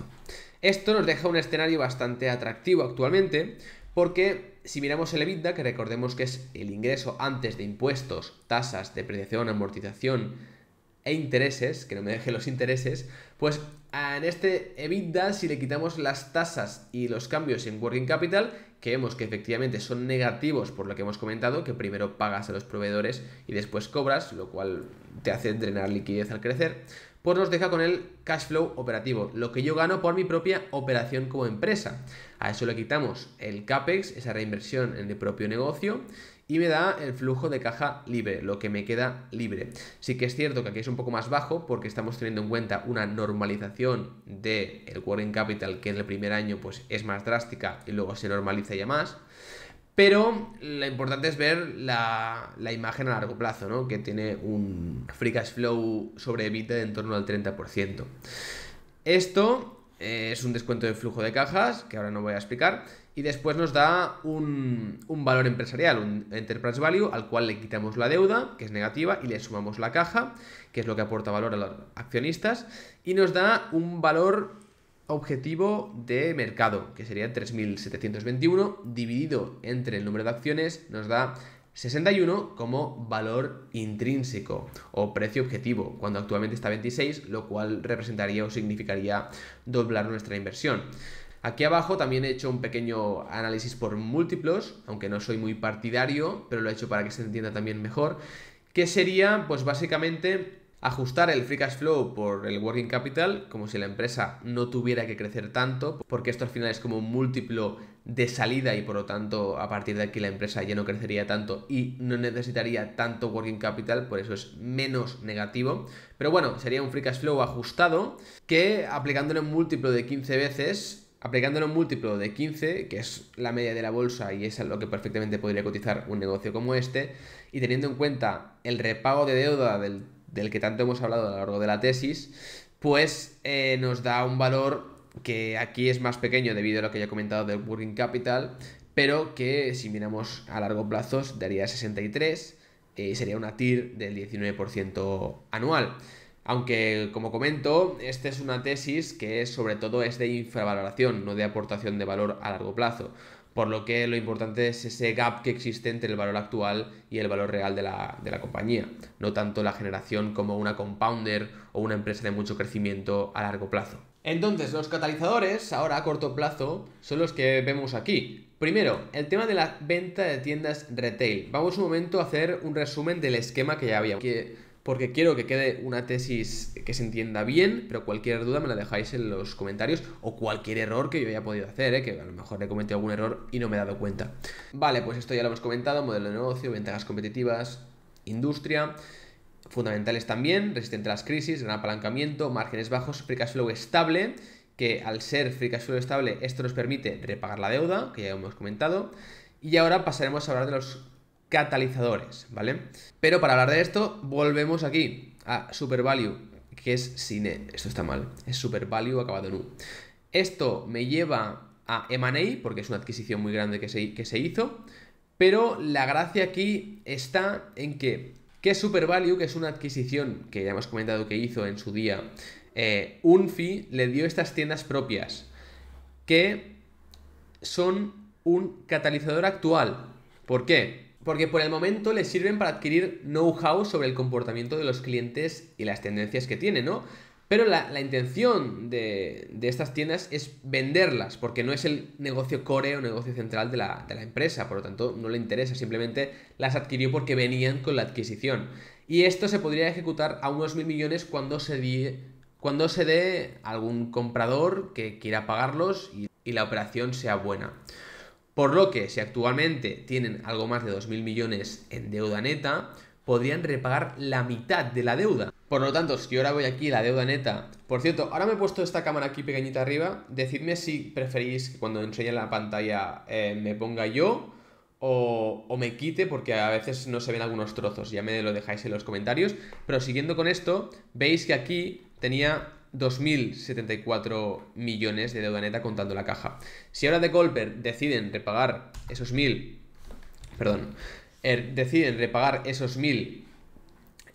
Esto nos deja un escenario bastante atractivo actualmente porque si miramos el EBITDA, que recordemos que es el ingreso antes de impuestos, tasas, depreciación, amortización e intereses, que no me deje los intereses, pues en este EBITDA, si le quitamos las tasas y los cambios en Working Capital, que vemos que efectivamente son negativos por lo que hemos comentado, que primero pagas a los proveedores y después cobras, lo cual te hace drenar liquidez al crecer, pues nos deja con el cash flow operativo, lo que yo gano por mi propia operación como empresa. A eso le quitamos el CAPEX, esa reinversión en el propio negocio, y me da el flujo de caja libre, lo que me queda libre. Sí que es cierto que aquí es un poco más bajo porque estamos teniendo en cuenta una normalización del el capital que en el primer año pues, es más drástica y luego se normaliza ya más. Pero lo importante es ver la, imagen a largo plazo, ¿no? Que tiene un free cash flow sobre de en torno al 30%. Esto eh, es un descuento de flujo de cajas, que ahora no voy a explicar, y después nos da un, un, valor empresarial, un enterprise value, al cual le quitamos la deuda, que es negativa, y le sumamos la caja, que es lo que aporta valor a los accionistas, y nos da un valor objetivo de mercado, que sería 3.721, dividido entre el número de acciones, nos da 61 como valor intrínseco o precio objetivo, cuando actualmente está 26, lo cual representaría o significaría doblar nuestra inversión. Aquí abajo también he hecho un pequeño análisis por múltiplos, aunque no soy muy partidario, pero lo he hecho para que se entienda también mejor, que sería pues básicamente ajustar el free cash flow por el working capital, como si la empresa no tuviera que crecer tanto, porque esto al final es como un múltiplo de salida y por lo tanto a partir de aquí la empresa ya no crecería tanto y no necesitaría tanto working capital, por eso es menos negativo. Pero bueno, sería un free cash flow ajustado que aplicándolo un múltiplo de 15 veces aplicándolo un múltiplo de 15, que es la media de la bolsa y es lo que perfectamente podría cotizar un negocio como este, y teniendo en cuenta el repago de deuda del, que tanto hemos hablado a lo largo de la tesis, pues eh, nos da un valor que aquí es más pequeño debido a lo que ya he comentado del Working Capital, pero que si miramos a largo plazo daría 63 y eh, sería una TIR del 19% anual. Aunque, como comento, esta es una tesis que sobre todo es de infravaloración, no de aportación de valor a largo plazo. Por lo que lo importante es ese gap que existe entre el valor actual y el valor real de la compañía, no tanto la generación como una compounder o una empresa de mucho crecimiento a largo plazo. Entonces, los catalizadores, ahora a corto plazo, son los que vemos aquí. Primero, el tema de la venta de tiendas retail. Vamos un momento a hacer un resumen del esquema que ya había, porque quiero que quede una tesis que se entienda bien, pero cualquier duda me la dejáis en los comentarios o cualquier error que yo haya podido hacer, ¿eh? que a lo mejor he cometido algún error y no me he dado cuenta. Vale, pues esto ya lo hemos comentado, modelo de negocio, ventajas competitivas, industria fundamentales también, resistente a las crisis, gran apalancamiento, márgenes bajos, free cash flow estable, que al ser free cash flow estable esto nos permite repagar la deuda, que ya hemos comentado, y ahora pasaremos a hablar de los catalizadores, ¿vale? Pero para hablar de esto, volvemos aquí a Super Value, que es Cine, esto está mal, es Super Value acabado en U. Esto me lleva a M&A, porque es una adquisición muy grande que se, que se hizo, pero la gracia aquí está en que que es Super Value, que es una adquisición que ya hemos comentado que hizo en su día, eh, Unfi le dio estas tiendas propias que son un catalizador actual. ¿Por qué? Porque por el momento les sirven para adquirir know-how sobre el comportamiento de los clientes y las tendencias que tienen, ¿no? Pero la, intención de, estas tiendas es venderlas, porque no es el negocio core o negocio central de la, empresa, por lo tanto no le interesa, simplemente las adquirió porque venían con la adquisición. Y esto se podría ejecutar a unos mil millones cuando se, cuando se dé algún comprador que quiera pagarlos y, y la operación sea buena. Por lo que si actualmente tienen algo más de 2.000 millones en deuda neta, podrían repagar la mitad de la deuda. Por lo tanto, si ahora voy aquí, la deuda neta. Por cierto, ahora me he puesto esta cámara aquí pequeñita arriba. Decidme si preferís que cuando enseñe la pantalla eh, me ponga yo o, me quite, porque a veces no se ven algunos trozos. Ya me lo dejáis en los comentarios. Pero siguiendo con esto, veis que aquí tenía 2.074 millones de deuda neta contando la caja. Si ahora de golpe deciden repagar esos 1.000, perdón, er, deciden repagar esos 1.000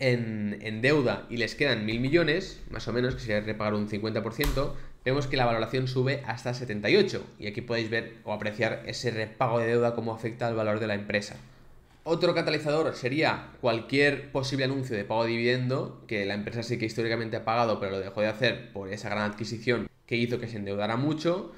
en, deuda y les quedan mil millones, más o menos, que sería repagar un 50%, vemos que la valoración sube hasta 78. Y aquí podéis ver o apreciar ese repago de deuda como afecta al valor de la empresa. Otro catalizador sería cualquier posible anuncio de pago de dividendo, que la empresa sí que históricamente ha pagado, pero lo dejó de hacer por esa gran adquisición que hizo que se endeudara mucho.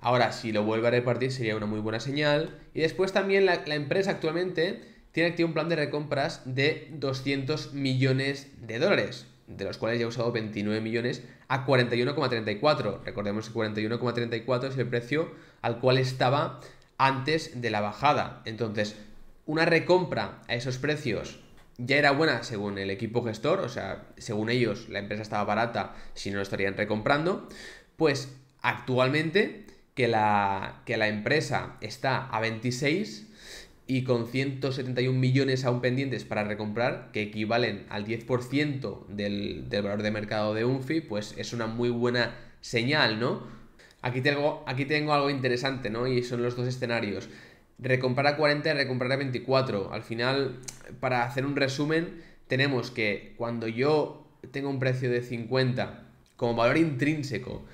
Ahora, si lo vuelve a repartir sería una muy buena señal. Y después también la empresa actualmente tiene activo un plan de recompras de 200 millones de dólares, de los cuales ya ha usado 29 millones a 41,34. Recordemos que 41,34 es el precio al cual estaba antes de la bajada. Entonces, una recompra a esos precios ya era buena según el equipo gestor, o sea, según ellos la empresa estaba barata, si no lo estarían recomprando, pues actualmente que la, que la empresa está a 26, y con 171 millones aún pendientes para recomprar, que equivalen al 10% del, valor de mercado de Unfi, pues es una muy buena señal, ¿no? Aquí tengo, aquí tengo algo interesante, ¿no? Y son los dos escenarios. Recomprar a 40 y recomprar a 24. Al final, para hacer un resumen, tenemos que cuando yo tengo un precio de 50 como valor intrínseco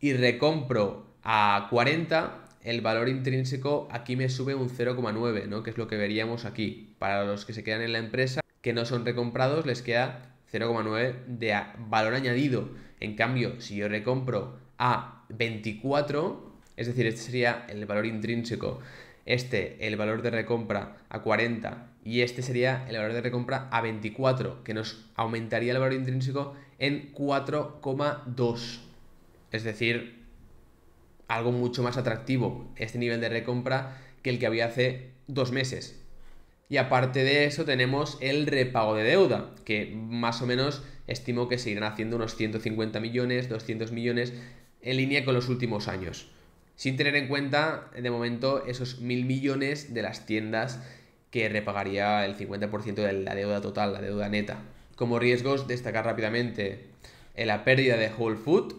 y recompro a 40, el valor intrínseco aquí me sube un 0,9, ¿no? Que es lo que veríamos aquí. Para los que se quedan en la empresa, que no son recomprados, les queda 0,9 de valor añadido. En cambio, si yo recompro a 24, es decir, este sería el valor intrínseco, este el valor de recompra a 40 y este sería el valor de recompra a 24, que nos aumentaría el valor intrínseco en 4,2. Es decir, algo mucho más atractivo este nivel de recompra que el que había hace dos meses. Y aparte de eso tenemos el repago de deuda, que más o menos estimo que se haciendo unos 150 millones, 200 millones, en línea con los últimos años. Sin tener en cuenta, de momento, esos mil millones de las tiendas que repagaría el 50% de la deuda total, la deuda neta. Como riesgos, destacar rápidamente eh, la pérdida de Whole Food,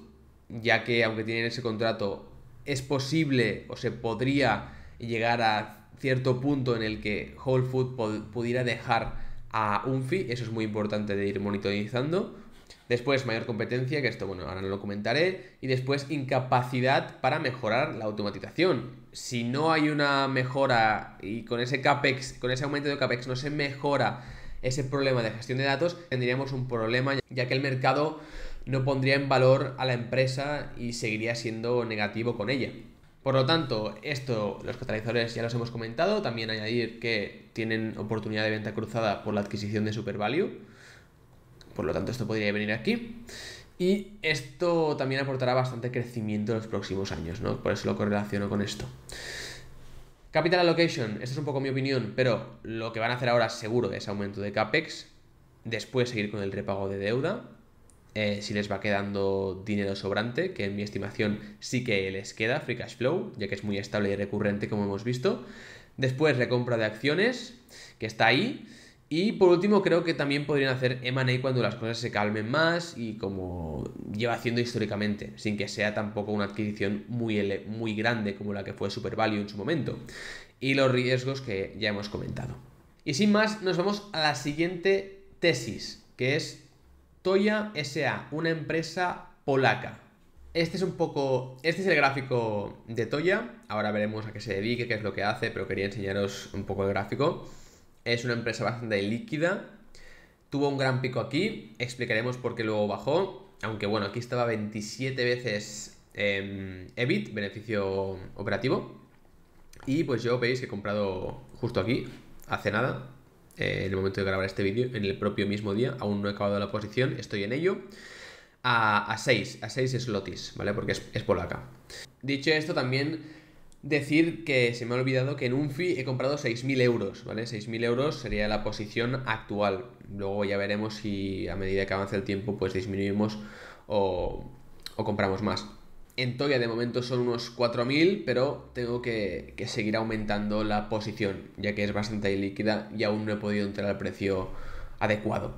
ya que aunque tienen ese contrato es posible o se podría llegar a cierto punto en el que Whole Food pudiera dejar a Unfi, eso es muy importante de ir monitorizando. Después mayor competencia, que esto bueno, ahora no lo comentaré, y después incapacidad para mejorar la automatización. Si no hay una mejora y con ese CAPEX, con ese aumento de CAPEX no se mejora ese problema de gestión de datos, tendríamos un problema ya que el mercado no pondría en valor a la empresa y seguiría siendo negativo con ella. Por lo tanto, esto, los catalizadores ya los hemos comentado, también añadir que tienen oportunidad de venta cruzada por la adquisición de Super por lo tanto esto podría venir aquí. Y esto también aportará bastante crecimiento en los próximos años, ¿no? Por eso lo correlaciono con esto. Capital allocation, esta es un poco mi opinión, pero lo que van a hacer ahora seguro es aumento de CAPEX, después seguir con el repago de deuda, eh, si les va quedando dinero sobrante, que en mi estimación sí que les queda free cash flow, ya que es muy estable y recurrente como hemos visto. Después recompra de acciones, que está ahí. Y por último, creo que también podrían hacer M&A cuando las cosas se calmen más y como lleva haciendo históricamente, sin que sea tampoco una adquisición muy, muy grande como la que fue Super Value en su momento. Y los riesgos que ya hemos comentado. Y sin más, nos vamos a la siguiente tesis, que es Toya SA, una empresa polaca. Este es un poco. Este es el gráfico de Toya. Ahora veremos a qué se dedique, qué es lo que hace, pero quería enseñaros un poco el gráfico. Es una empresa bastante líquida. Tuvo un gran pico aquí. Explicaremos por qué luego bajó. Aunque bueno, aquí estaba 27 veces em, EBIT, beneficio operativo. Y pues yo veis que he comprado justo aquí, hace nada, eh, en el momento de grabar este vídeo, en el propio mismo día. Aún no he acabado la posición, estoy en ello. A 6, a 6 slotis, ¿vale? Porque es, es polaca. Dicho esto, también decir que se me ha olvidado que en Unfi he comprado 6.000 euros, ¿vale? 6.000 euros sería la posición actual. Luego ya veremos si a medida que avance el tiempo pues disminuimos o compramos más. En Toya de momento son unos 4.000, pero tengo que, que, seguir aumentando la posición, ya que es bastante ilíquida y aún no he podido entrar al precio adecuado.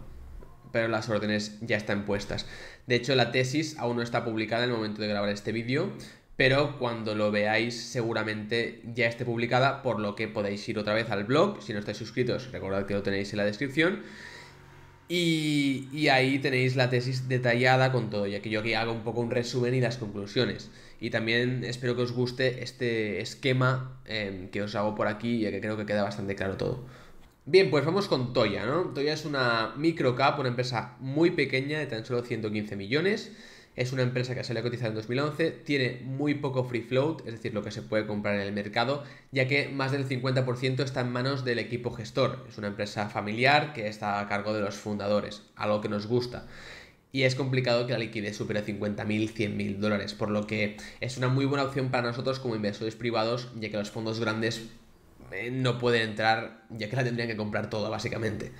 Pero las órdenes ya están puestas. De hecho, la tesis aún no está publicada en el momento de grabar este vídeo, pero cuando lo veáis seguramente ya esté publicada, por lo que podéis ir otra vez al blog. Si no estáis suscritos, recordad que lo tenéis en la descripción y, ahí tenéis la tesis detallada con todo, ya que yo aquí hago un poco un resumen y las conclusiones. Y también espero que os guste este esquema em, que os hago por aquí, ya que creo que queda bastante claro todo. Bien, pues vamos con Toya, ¿no? Toya es una microcap, una empresa muy pequeña de tan solo 115 millones es una empresa que se le ha cotizado en 2011, tiene muy poco free float, es decir, lo que se puede comprar en el mercado, ya que más del 50% está en manos del equipo gestor. Es una empresa familiar que está a cargo de los fundadores, algo que nos gusta. Y es complicado que la liquidez supere 50.000, 100.000 dólares, por lo que es una muy buena opción para nosotros como inversores privados, ya que los fondos grandes eh, no pueden entrar, ya que la tendrían que comprar toda, básicamente.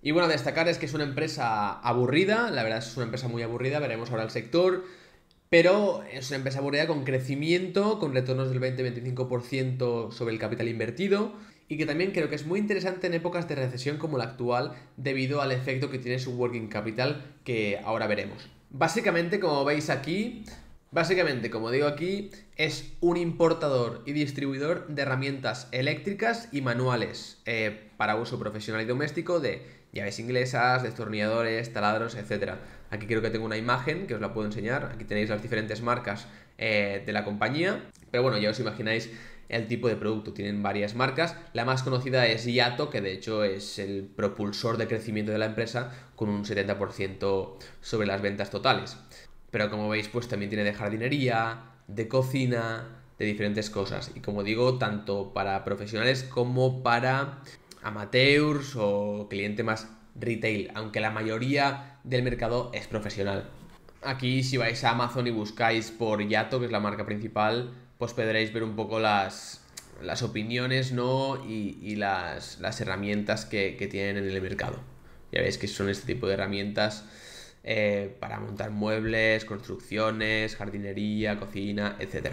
Y bueno, destacar es que es una empresa aburrida, la verdad es una empresa muy aburrida, veremos ahora el sector, pero es una empresa aburrida con crecimiento, con retornos del 20-25% sobre el capital invertido y que también creo que es muy interesante en épocas de recesión como la actual debido al efecto que tiene su working capital que ahora veremos. Básicamente, como veis aquí, básicamente, como digo aquí, es un importador y distribuidor de herramientas eléctricas y manuales eh, para uso profesional y doméstico de llaves inglesas, destornilladores, taladros, etc. Aquí creo que tengo una imagen que os la puedo enseñar. Aquí tenéis las diferentes marcas eh, de la compañía. Pero bueno, ya os imagináis el tipo de producto. Tienen varias marcas. La más conocida es Yato, que de hecho es el propulsor de crecimiento de la empresa con un 70% sobre las ventas totales. Pero como veis, pues también tiene de jardinería, de cocina, de diferentes cosas. Y como digo, tanto para profesionales como para amateurs o cliente más retail, aunque la mayoría del mercado es profesional. Aquí si vais a Amazon y buscáis por Yato, que es la marca principal, pues podréis ver un poco las, opiniones ¿no? y, las, herramientas que, tienen en el mercado. Ya veis que son este tipo de herramientas eh, para montar muebles, construcciones, jardinería, cocina, etc.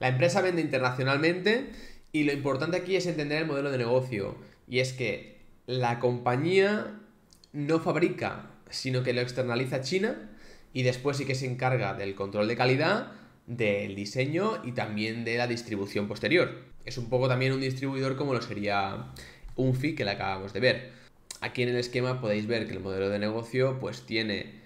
La empresa vende internacionalmente y lo importante aquí es entender el modelo de negocio. Y es que la compañía no fabrica, sino que lo externaliza a China y después sí que se encarga del control de calidad, del diseño y también de la distribución posterior. Es un poco también un distribuidor como lo sería Unfi que la acabamos de ver. Aquí en el esquema podéis ver que el modelo de negocio pues tiene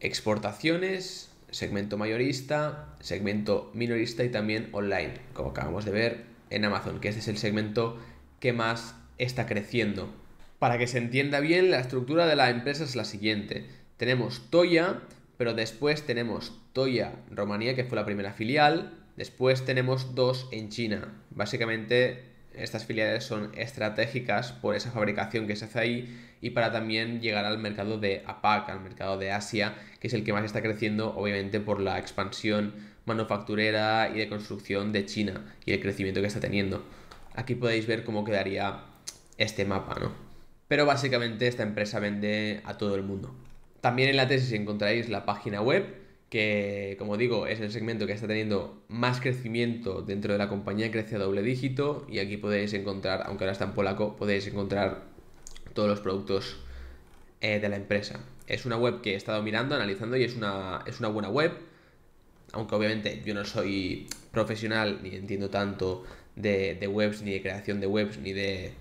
exportaciones, segmento mayorista, segmento minorista y también online, como acabamos de ver en Amazon, que este es el segmento que más está creciendo. Para que se entienda bien, la estructura de la empresa es la siguiente. Tenemos Toya, pero después tenemos Toya Rumanía, que fue la primera filial, después tenemos dos en China. Básicamente estas filiales son estratégicas por esa fabricación que se hace ahí y para también llegar al mercado de APAC, al mercado de Asia, que es el que más está creciendo obviamente por la expansión manufacturera y de construcción de China y el crecimiento que está teniendo. Aquí podéis ver cómo quedaría este mapa, ¿no? Pero básicamente esta empresa vende a todo el mundo. También en la tesis encontraréis la página web, que como digo es el segmento que está teniendo más crecimiento dentro de la compañía, crece a doble dígito y aquí podéis encontrar, aunque ahora está en polaco, podéis encontrar todos los productos eh, de la empresa. Es una web que he estado mirando, analizando y es una, es una buena web, aunque obviamente yo no soy profesional ni entiendo tanto de webs, ni de creación de webs, ni de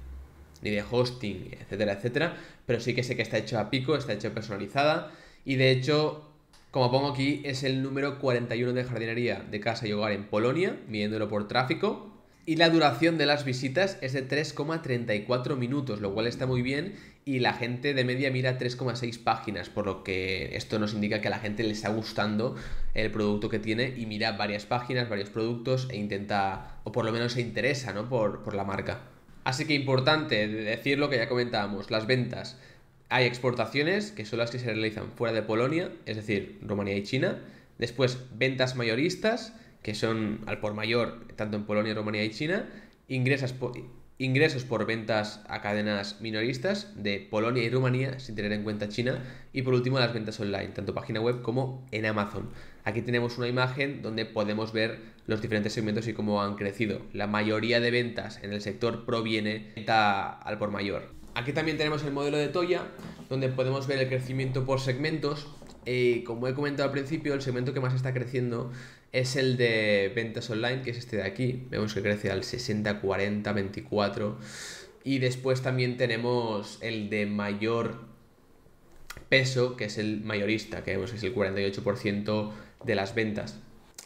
ni de hosting, etcétera, etcétera, pero sí que sé que está hecho a pico, está hecho personalizada y de hecho, como pongo aquí, es el número 41 de jardinería de casa y hogar en Polonia, midiéndolo por tráfico. Y la duración de las visitas es de 3,34 minutos, lo cual está muy bien y la gente de media mira 3,6 páginas, por lo que esto nos indica que a la gente le está gustando el producto que tiene y mira varias páginas, varios productos e intenta, o por lo menos se interesa, ¿no? Por, por la marca. Así que importante decir lo que ya comentábamos, las ventas. Hay exportaciones, que son las que se realizan fuera de Polonia, es decir, Rumanía y China. Después, ventas mayoristas, que son al por mayor, tanto en Polonia, Rumanía y China. ingresos por ventas a cadenas minoristas de Polonia y Rumanía, sin tener en cuenta China, y por último las ventas online, tanto página web como en Amazon. Aquí tenemos una imagen donde podemos ver los diferentes segmentos y cómo han crecido. La mayoría de ventas en el sector proviene venta al por mayor. Aquí también tenemos el modelo de Toya, donde podemos ver el crecimiento por segmentos. Eh, como he comentado al principio, el segmento que más está creciendo es el de ventas online, que es este de aquí. Vemos que crece al 60, 40, 24. Y después también tenemos el de mayor peso, que es el mayorista, que vemos que es el 48% de las ventas.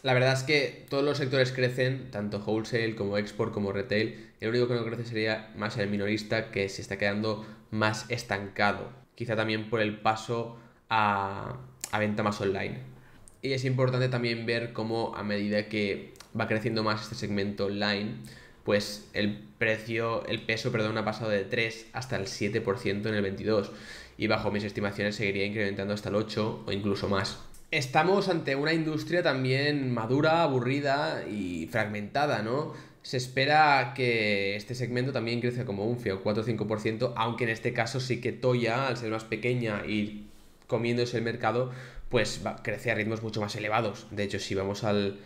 La verdad es que todos los sectores crecen, tanto wholesale como export como retail. El único que no crece sería más el minorista, que se está quedando más estancado. Quizá también por el paso a, venta más online. Y es importante también ver cómo a medida que va creciendo más este segmento online, pues el precio, el peso, perdón, ha pasado de 3 hasta el 7% en el 22 y bajo mis estimaciones seguiría incrementando hasta el 8 o incluso más estamos ante una industria también madura, aburrida y fragmentada, ¿no? Se espera que este segmento también crezca como un fio, 4 o 5%, aunque en este caso sí que Toya, al ser más pequeña y comiéndose el mercado, pues crece a ritmos mucho más elevados. De hecho, si vamos al,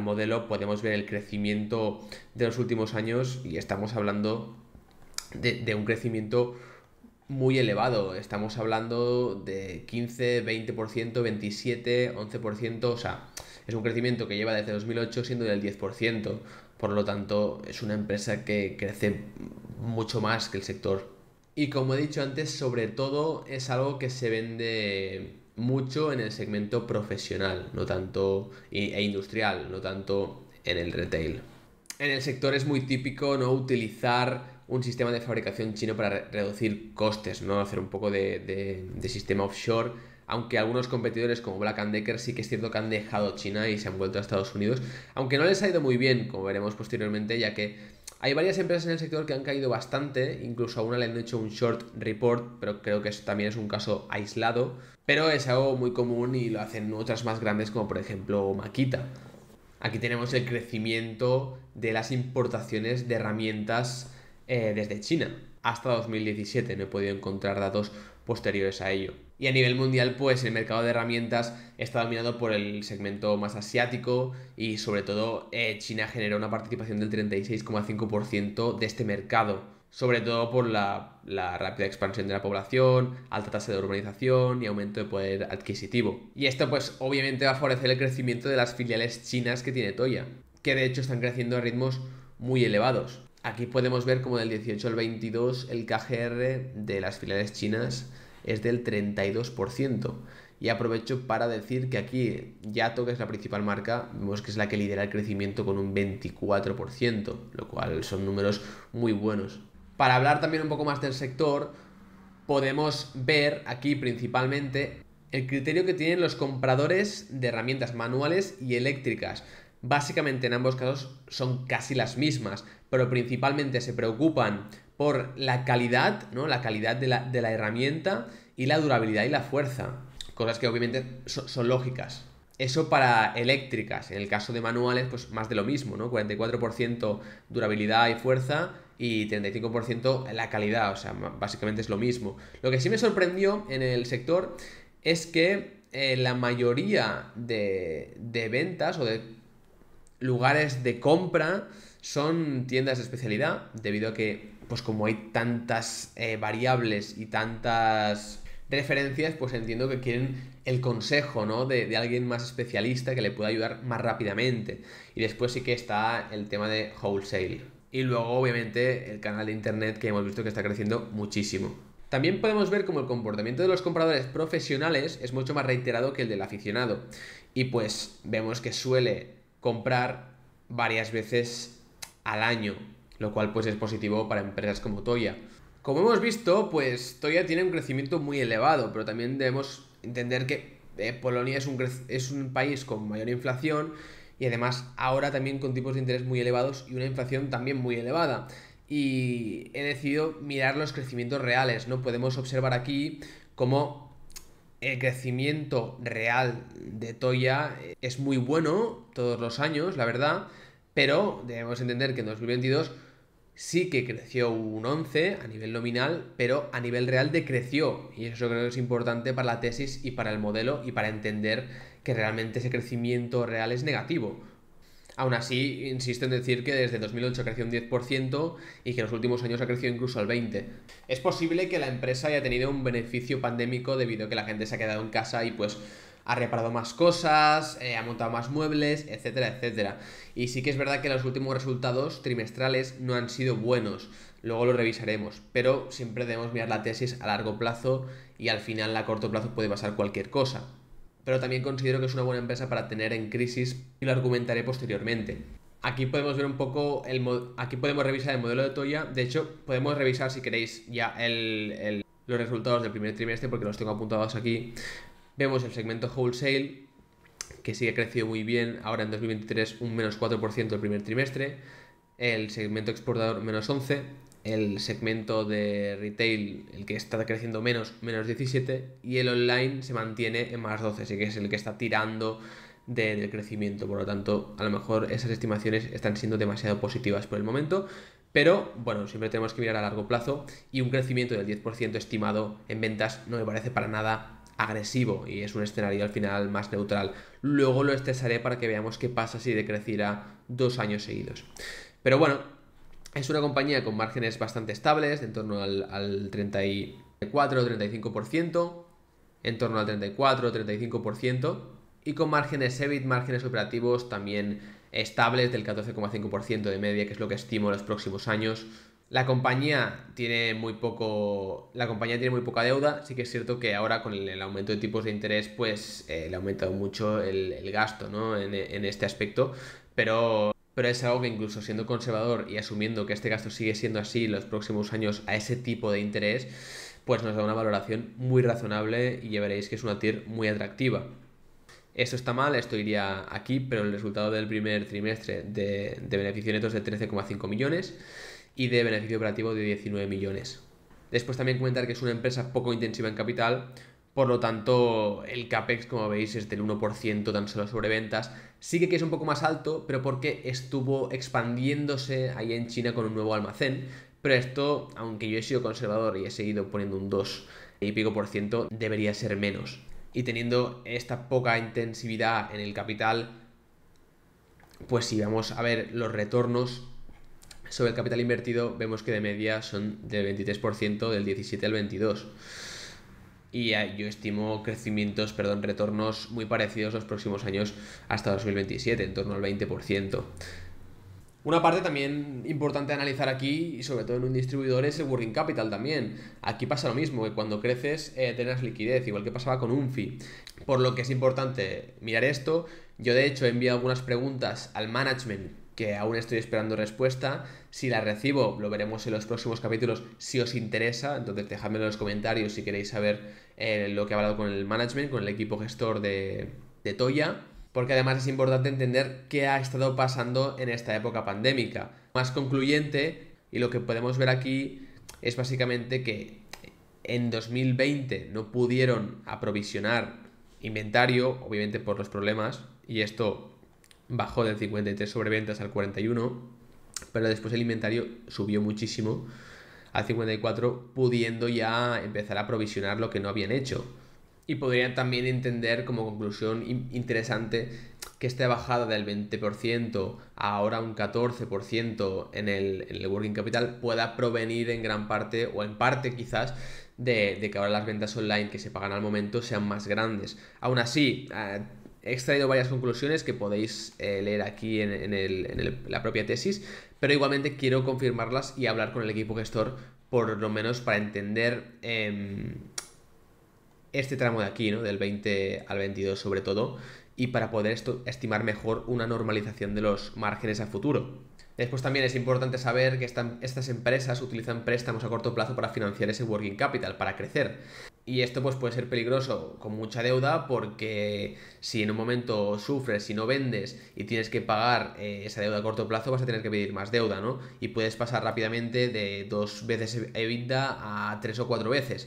modelo, podemos ver el crecimiento de los últimos años y estamos hablando de, de un crecimiento muy elevado. Estamos hablando de 15, 20%, 27, 11%. O sea, es un crecimiento que lleva desde 2008 siendo del 10%. Por lo tanto, es una empresa que crece mucho más que el sector. Y como he dicho antes, sobre todo es algo que se vende mucho en el segmento profesional, no tanto e industrial, no tanto en el retail. En el sector es muy típico no utilizar un sistema de fabricación chino para reducir costes, ¿no? Hacer un poco de, de, sistema offshore. Aunque algunos competidores como Black Decker sí que es cierto que han dejado China y se han vuelto a Estados Unidos. Aunque no les ha ido muy bien, como veremos posteriormente, ya que hay varias empresas en el sector que han caído bastante, incluso a una le han hecho un short report, pero creo que eso también es un caso aislado. Pero es algo muy común y lo hacen otras más grandes como por ejemplo Makita. Aquí tenemos el crecimiento de las importaciones de herramientas eh, desde China. Hasta 2017 no he podido encontrar datos posteriores a ello. Y a nivel mundial, pues el mercado de herramientas está dominado por el segmento más asiático y sobre todo eh, China genera una participación del 36,5% de este mercado, sobre todo por la, la, rápida expansión de la población, alta tasa de urbanización y aumento de poder adquisitivo. Y esto pues obviamente va a favorecer el crecimiento de las filiales chinas que tiene Toya, que de hecho están creciendo a ritmos muy elevados. Aquí podemos ver como del 18 al 22 el KGR de las filiales chinas es del 32%. Y aprovecho para decir que aquí Yato, que es la principal marca, vemos que es la que lidera el crecimiento con un 24%, lo cual son números muy buenos. Para hablar también un poco más del sector, podemos ver aquí principalmente el criterio que tienen los compradores de herramientas manuales y eléctricas. Básicamente en ambos casos son casi las mismas, pero principalmente se preocupan por la calidad, ¿no? La calidad de la, herramienta y la durabilidad y la fuerza. Cosas que obviamente son lógicas. Eso para eléctricas. En el caso de manuales, pues más de lo mismo, ¿no? 44% durabilidad y fuerza y 35% la calidad. O sea, básicamente es lo mismo. Lo que sí me sorprendió en el sector es que eh, la mayoría de, de ventas o de lugares de compra son tiendas de especialidad, debido a que, pues como hay tantas eh, variables y tantas referencias, pues entiendo que quieren el consejo, ¿no? De, de, alguien más especialista que le pueda ayudar más rápidamente. Y después sí que está el tema de wholesale. Y luego, obviamente, el canal de internet que hemos visto que está creciendo muchísimo. También podemos ver como el comportamiento de los compradores profesionales es mucho más reiterado que el del aficionado. Y pues vemos que suele comprar varias veces al año, lo cual pues es positivo para empresas como Toya. Como hemos visto, pues Toya tiene un crecimiento muy elevado, pero también debemos entender que eh, Polonia es un, es un país con mayor inflación y además ahora también con tipos de interés muy elevados y una inflación también muy elevada. Y he decidido mirar los crecimientos reales, ¿no? Podemos observar aquí cómo el crecimiento real de Toya eh, es muy bueno todos los años, la verdad, pero debemos entender que en 2022 sí que creció un 11 a nivel nominal, pero a nivel real decreció. Y eso creo que es importante para la tesis y para el modelo y para entender que realmente ese crecimiento real es negativo. Aún así, insisto en decir que desde 2008 creció un 10% y que en los últimos años ha crecido incluso al 20%. Es posible que la empresa haya tenido un beneficio pandémico debido a que la gente se ha quedado en casa y pues ha reparado más cosas, eh, ha montado más muebles, etcétera, etcétera. Y sí que es verdad que los últimos resultados trimestrales no han sido buenos, luego lo revisaremos, pero siempre debemos mirar la tesis a largo plazo y al final a corto plazo puede pasar cualquier cosa. Pero también considero que es una buena empresa para tener en crisis y lo argumentaré posteriormente. Aquí podemos ver un poco el aquí podemos revisar el modelo de Toya. De hecho, podemos revisar si queréis ya los resultados del primer trimestre porque los tengo apuntados aquí. Vemos el segmento wholesale, que sigue creciendo muy bien, ahora en 2023 un menos 4% el primer trimestre, el segmento exportador menos 11, el segmento de retail, el que está creciendo menos, menos 17, y el online se mantiene en más 12, así que es el que está tirando del crecimiento, por lo tanto, a lo mejor esas estimaciones están siendo demasiado positivas por el momento, pero bueno, siempre tenemos que mirar a largo plazo y un crecimiento del 10% estimado en ventas no me parece para nada agresivo y es un escenario al final más neutral. Luego lo estresaré para que veamos qué pasa si decreciera dos años seguidos. Pero bueno, es una compañía con márgenes bastante estables, en torno al, 34-35%, en torno al 34-35%, y con márgenes EBIT, márgenes operativos también estables del 14,5% de media, que es lo que estimo los próximos años la compañía tiene muy poco. La compañía tiene muy poca deuda. Sí que es cierto que ahora con el, aumento de tipos de interés, pues eh, le ha aumentado mucho el, gasto, ¿no? En, este aspecto. Pero. Pero es algo que incluso siendo conservador y asumiendo que este gasto sigue siendo así los próximos años a ese tipo de interés, pues nos da una valoración muy razonable y ya veréis que es una TIR muy atractiva. Esto está mal, esto iría aquí, pero el resultado del primer trimestre de, de beneficio neto es de 13,5 millones y de beneficio operativo de 19 millones. Después también comentar que es una empresa poco intensiva en capital, por lo tanto el CAPEX, como veis, es del 1% tan solo sobre ventas. Sí que es un poco más alto, pero porque estuvo expandiéndose ahí en China con un nuevo almacén. Pero esto, aunque yo he sido conservador y he seguido poniendo un 2 y pico por ciento, debería ser menos. Y teniendo esta poca intensividad en el capital, pues si vamos a ver los retornos, sobre el capital invertido vemos que de media son del 23%, del 17 al 22. Y ah, yo estimo crecimientos, perdón, retornos muy parecidos los próximos años hasta 2027, en torno al 20%. Una parte también importante de analizar aquí, y sobre todo en un distribuidor, es el working capital también. Aquí pasa lo mismo, que cuando creces eh, liquidez, igual que pasaba con Unfi. Por lo que es importante mirar esto. Yo de hecho he enviado algunas preguntas al management que aún estoy esperando respuesta. Si la recibo, lo veremos en los próximos capítulos si os interesa. Entonces dejadme en los comentarios si queréis saber eh, lo que ha hablado con el management, con el equipo gestor de Toya. Porque además es importante entender qué ha estado pasando en esta época pandémica. Más concluyente, y lo que podemos ver aquí es básicamente que en 2020 no pudieron aprovisionar inventario, obviamente por los problemas, y esto bajó del 53 sobre ventas al 41, pero después el inventario subió muchísimo al 54, pudiendo ya empezar a provisionar lo que no habían hecho. Y podría también entender como conclusión interesante que esta bajada del 20% a ahora un 14% en el, working capital pueda provenir en gran parte o en parte quizás de, que ahora las ventas online que se pagan al momento sean más grandes. Aún así, eh, he extraído varias conclusiones que podéis eh, leer aquí en, la propia tesis, pero igualmente quiero confirmarlas y hablar con el equipo gestor por lo menos para entender em, este tramo de aquí, ¿no? del 20 al 22 sobre todo, y para poder estimar mejor una normalización de los márgenes a futuro. Después también es importante saber que estas empresas utilizan préstamos a corto plazo para financiar ese working capital, para crecer. Y esto pues puede ser peligroso con mucha deuda porque si en un momento sufres, si no vendes y tienes que pagar eh, esa deuda a corto plazo, vas a tener que pedir más deuda, ¿no? Y puedes pasar rápidamente de dos veces EBITDA a tres o cuatro veces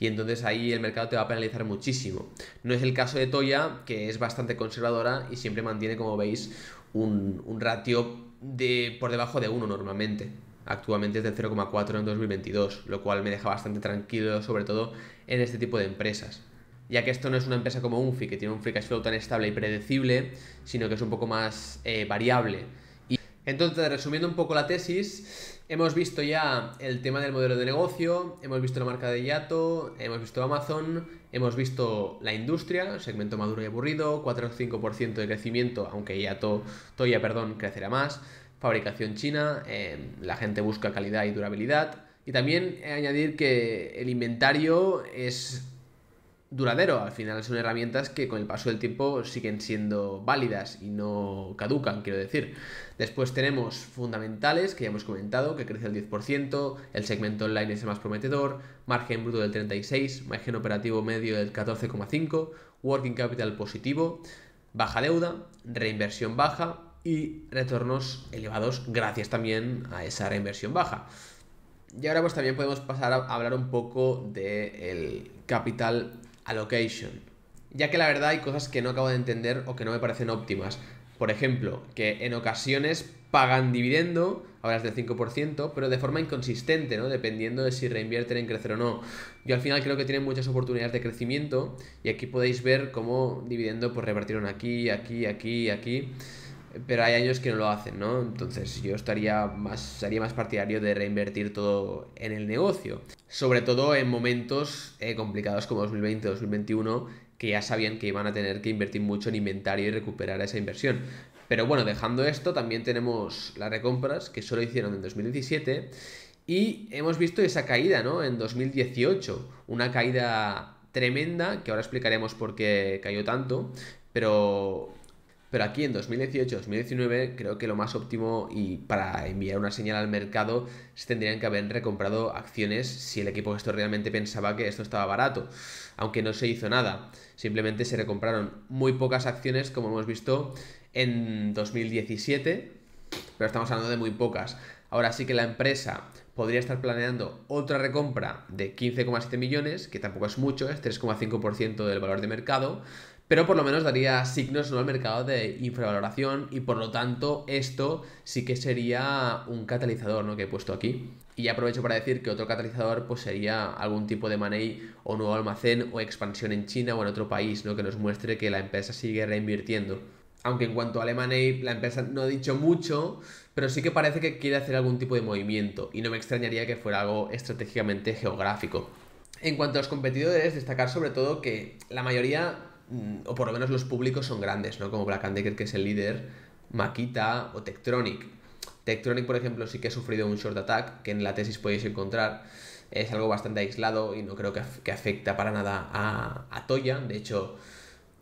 y entonces ahí el mercado te va a penalizar muchísimo. No es el caso de Toya, que es bastante conservadora y siempre mantiene, como veis, un, un ratio de, por debajo de 1 normalmente. Actualmente es de 0,4 en 2022, lo cual me deja bastante tranquilo, sobre todo en este tipo de empresas. Ya que esto no es una empresa como Unfi, que tiene un free cash flow tan estable y predecible, sino que es un poco más eh, variable. Y entonces, resumiendo un poco la tesis, Hemos visto ya el tema del modelo de negocio, hemos visto la marca de Yato, hemos visto Amazon, hemos visto la industria, segmento maduro y aburrido, 4 o 5% de crecimiento, aunque Yato, Toya, perdón, crecerá más, fabricación china, em, la gente busca calidad y durabilidad. Y también añadir que el inventario es duradero. Al final son herramientas que con el paso del tiempo siguen siendo válidas y no caducan, quiero decir. Después tenemos fundamentales, que ya hemos comentado, que crece el 10%, el segmento online es el más prometedor, margen bruto del 36%, margen operativo medio del 14,5%, working capital positivo, baja deuda, reinversión baja y retornos elevados gracias también a esa reinversión baja. Y ahora pues también podemos pasar a hablar un poco del capital allocation, ya que la verdad hay cosas que no acabo de entender o que no me parecen óptimas. Por ejemplo, que en ocasiones pagan dividendo, ahora es del 5%, pero de forma inconsistente, ¿no? Dependiendo de si reinvierten en crecer o no. Yo al final creo que tienen muchas oportunidades de crecimiento y aquí podéis ver cómo dividendo pues revertieron aquí, aquí, aquí, aquí pero hay años que no lo hacen, ¿no? Entonces yo estaría más, sería más partidario de reinvertir todo en el negocio, sobre todo en momentos eh, complicados como 2020, 2021, que ya sabían que iban a tener que invertir mucho en inventario y recuperar esa inversión. Pero bueno, dejando esto, también tenemos las recompras que solo hicieron en 2017 y hemos visto esa caída, ¿no? En 2018, una caída tremenda, que ahora explicaremos por qué cayó tanto, pero pero aquí en 2018-2019 creo que lo más óptimo y para enviar una señal al mercado se tendrían que haber recomprado acciones si el equipo gestor realmente pensaba que esto estaba barato, aunque no se hizo nada. Simplemente se recompraron muy pocas acciones como hemos visto en 2017, pero estamos hablando de muy pocas. Ahora sí que la empresa podría estar planeando otra recompra de 15,7 millones, que tampoco es mucho, es 3,5% del valor de mercado, pero por lo menos daría signos ¿no? al mercado de infravaloración y por lo tanto esto sí que sería un catalizador ¿no? que he puesto aquí. Y aprovecho para decir que otro catalizador pues, sería algún tipo de money o nuevo almacén o expansión en China o en otro país ¿no? que nos muestre que la empresa sigue reinvirtiendo. Aunque en cuanto a money la empresa no ha dicho mucho, pero sí que parece que quiere hacer algún tipo de movimiento y no me extrañaría que fuera algo estratégicamente geográfico. En cuanto a los competidores, destacar sobre todo que la mayoría Mm, o por lo menos los públicos son grandes, ¿no? Como Black Decker, que es el líder, Makita o Tektronic. Tektronic, por ejemplo, sí que ha sufrido un short attack, que en la tesis podéis encontrar. Es algo bastante aislado y no creo que, afecta para nada a, a Toya. De hecho,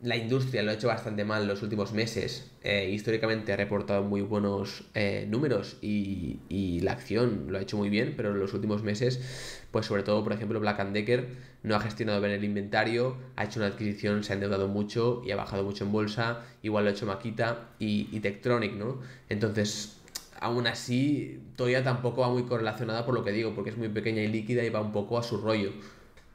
la industria lo ha hecho bastante mal los últimos meses. Eh, históricamente ha reportado muy buenos eh, números y, la acción lo ha hecho muy bien, pero en los últimos meses, pues sobre todo, por ejemplo, Black and Decker no ha gestionado bien el inventario, ha hecho una adquisición, se ha endeudado mucho y ha bajado mucho en bolsa. Igual lo ha hecho Maquita y, y ¿no? Entonces, aún así, todavía tampoco va muy correlacionada por lo que digo, porque es muy pequeña y líquida y va un poco a su rollo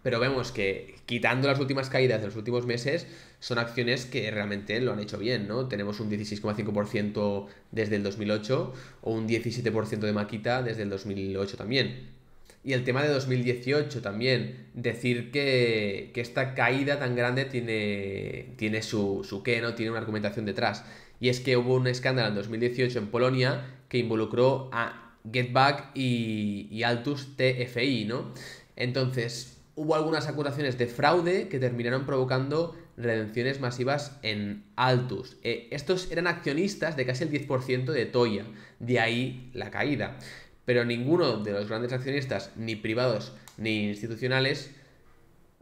pero vemos que quitando las últimas caídas de los últimos meses, son acciones que realmente lo han hecho bien, ¿no? Tenemos un 16,5% desde el 2008 o un 17% de Maquita desde el 2008 también. Y el tema de 2018 también, decir que, esta caída tan grande tiene, tiene su, su qué, ¿no? Tiene una argumentación detrás. Y es que hubo un escándalo en 2018 en Polonia que involucró a Getback y, y Altus TFI, ¿no? Entonces, hubo algunas acusaciones de fraude que terminaron provocando redenciones masivas en Altus. Eh, estos eran accionistas de casi el 10% de Toya, de ahí la caída. Pero ninguno de los grandes accionistas, ni privados ni institucionales,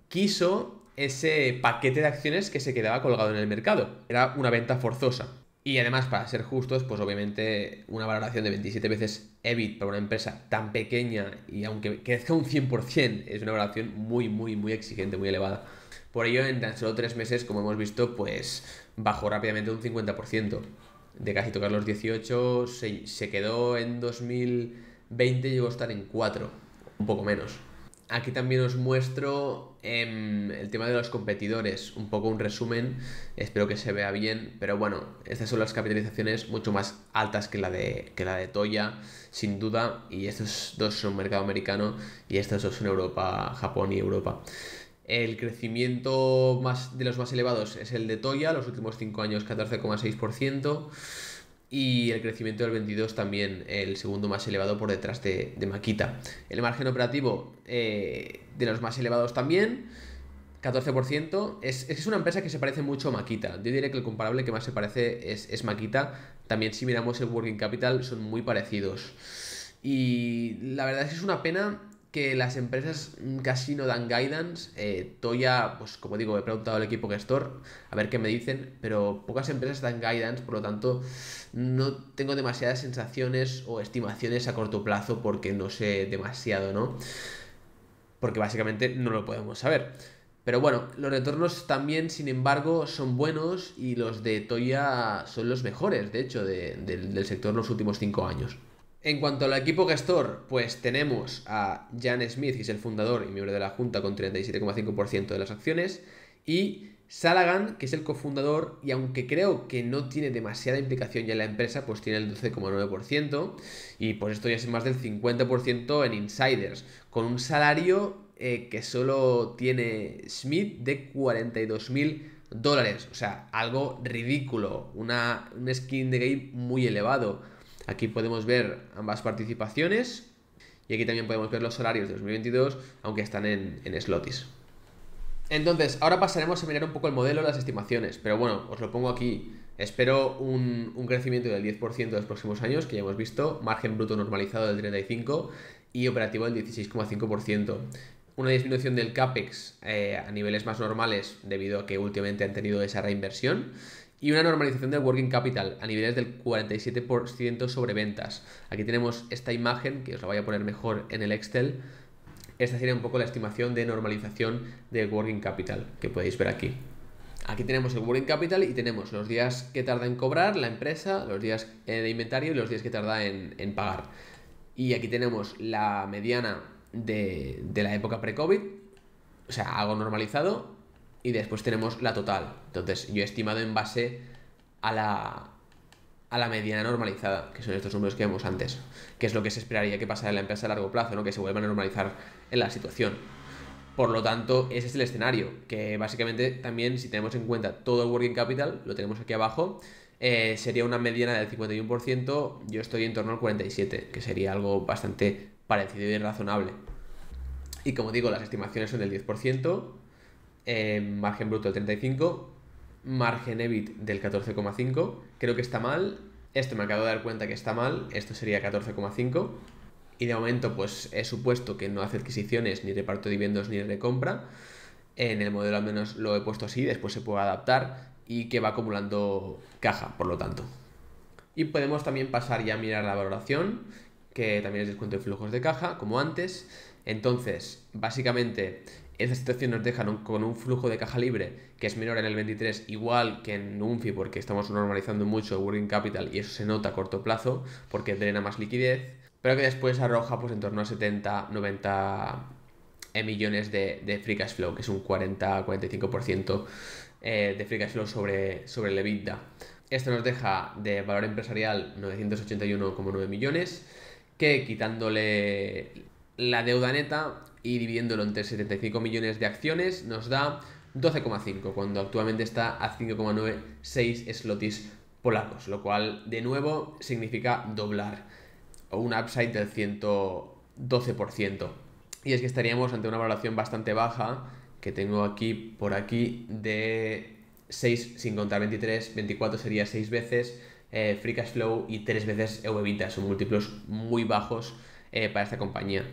quiso ese paquete de acciones que se quedaba colgado en el mercado. Era una venta forzosa. Y además, para ser justos, pues obviamente una valoración de 27 veces EBIT para una empresa tan pequeña y aunque crezca un 100%, es una valoración muy, muy, muy exigente, muy elevada. Por ello, en tan solo tres meses, como hemos visto, pues bajó rápidamente un 50%. De casi tocar los 18, se, se quedó en 2020, llegó a estar en 4, un poco menos aquí también os muestro em, el tema de los competidores, un poco un resumen, espero que se vea bien, pero bueno, estas son las capitalizaciones mucho más altas que la de, la de Toya, sin duda, y estos dos son mercado americano y estos dos son Europa, Japón y Europa. El crecimiento más, de los más elevados es el de Toya, los últimos 5 años 14,6% y el crecimiento del 22 también el segundo más elevado por detrás de, de Maquita. El margen operativo eh, de los más elevados también, 14%. Es, es una empresa que se parece mucho a Maquita. Yo diría que el comparable que más se parece es, es Maquita. También si miramos el Working Capital son muy parecidos. Y la verdad es que es una pena que las empresas casi no dan guidance. Eh, Toya, pues como digo, he preguntado al equipo gestor a ver qué me dicen, pero pocas empresas dan guidance, por lo tanto no tengo demasiadas sensaciones o estimaciones a corto plazo porque no sé demasiado, ¿no? Porque básicamente no lo podemos saber. Pero bueno, los retornos también, sin embargo, son buenos y los de Toya son los mejores, de hecho, del sector en los últimos cinco años. En cuanto al equipo gestor, pues tenemos a Jan Smith, que es el fundador y miembro de la Junta con 37,5% de las acciones, y Salagan, que es el cofundador, y aunque creo que no tiene demasiada implicación ya en la empresa, pues tiene el 12,9%, y por esto ya es más del 50% en insiders, con un salario eh, que solo tiene Smith de 42.000 dólares, o sea, algo ridículo, una, un skin de game muy elevado Aquí podemos ver ambas participaciones y aquí también podemos ver los salarios de 2022, aunque están en, slotis. Entonces, ahora pasaremos a mirar un poco el modelo, las estimaciones, pero bueno, os lo pongo aquí. Espero un, crecimiento del 10% en los próximos años, que ya hemos visto, margen bruto normalizado del 35% y operativo del 16,5%. Una disminución del CAPEX eh, a niveles más normales debido a que últimamente han tenido esa reinversión y una normalización del working capital a niveles del 47% sobre ventas. Aquí tenemos esta imagen, que os la voy a poner mejor en el Excel. Esta sería un poco la estimación de normalización del working capital, que podéis ver aquí. Aquí tenemos el working capital y tenemos los días que tarda en cobrar la empresa, los días eh, de inventario y los días que tarda en, pagar. Y aquí tenemos la mediana de, de la época pre-COVID, o sea, algo normalizado, y después tenemos la total. Entonces, yo he estimado en base a la, mediana normalizada, que son estos números que vemos antes, que es lo que se esperaría que pasara en la empresa a largo plazo, ¿no? que se vuelva a normalizar en la situación. Por lo tanto, ese es el escenario, que básicamente también si tenemos en cuenta todo el working capital, lo tenemos aquí abajo, eh, sería una mediana del 51%, yo estoy en torno al 47%, que sería algo bastante parecido y razonable. Y como digo, las estimaciones son del 10%, eh, margen bruto del 35, margen EBIT del 14,5, creo que está mal, esto me acabo de dar cuenta que está mal, esto sería 14,5. Y de momento, pues he supuesto que no hace adquisiciones, ni reparto de dividendos, ni de compra En el modelo al menos lo he puesto así, después se puede adaptar y que va acumulando caja, por lo tanto. Y podemos también pasar ya a mirar la valoración, que también es descuento de flujos de caja, como antes. Entonces, básicamente esa situación nos deja con un flujo de caja libre que es menor en el 23, igual que en UNFI, porque estamos normalizando mucho Working Capital y eso se nota a corto plazo, porque drena más liquidez, pero que después arroja pues en torno a 70, 90 eh, millones de, free cash flow, que es un 40-45% eh, de free cash flow sobre, sobre el EBITDA. Esto nos deja de valor empresarial 981,9 millones, que quitándole la deuda neta y dividiéndolo entre 75 millones de acciones nos da 12,5, cuando actualmente está a 5,96 slotis polacos, lo cual de nuevo significa doblar o un upside del 112%. Y es que estaríamos ante una valoración bastante baja, que tengo aquí por aquí, de 6 sin contar 23, 24 sería 6 veces eh, Free Cash Flow y 3 veces ev Son múltiplos muy bajos eh, para esta compañía.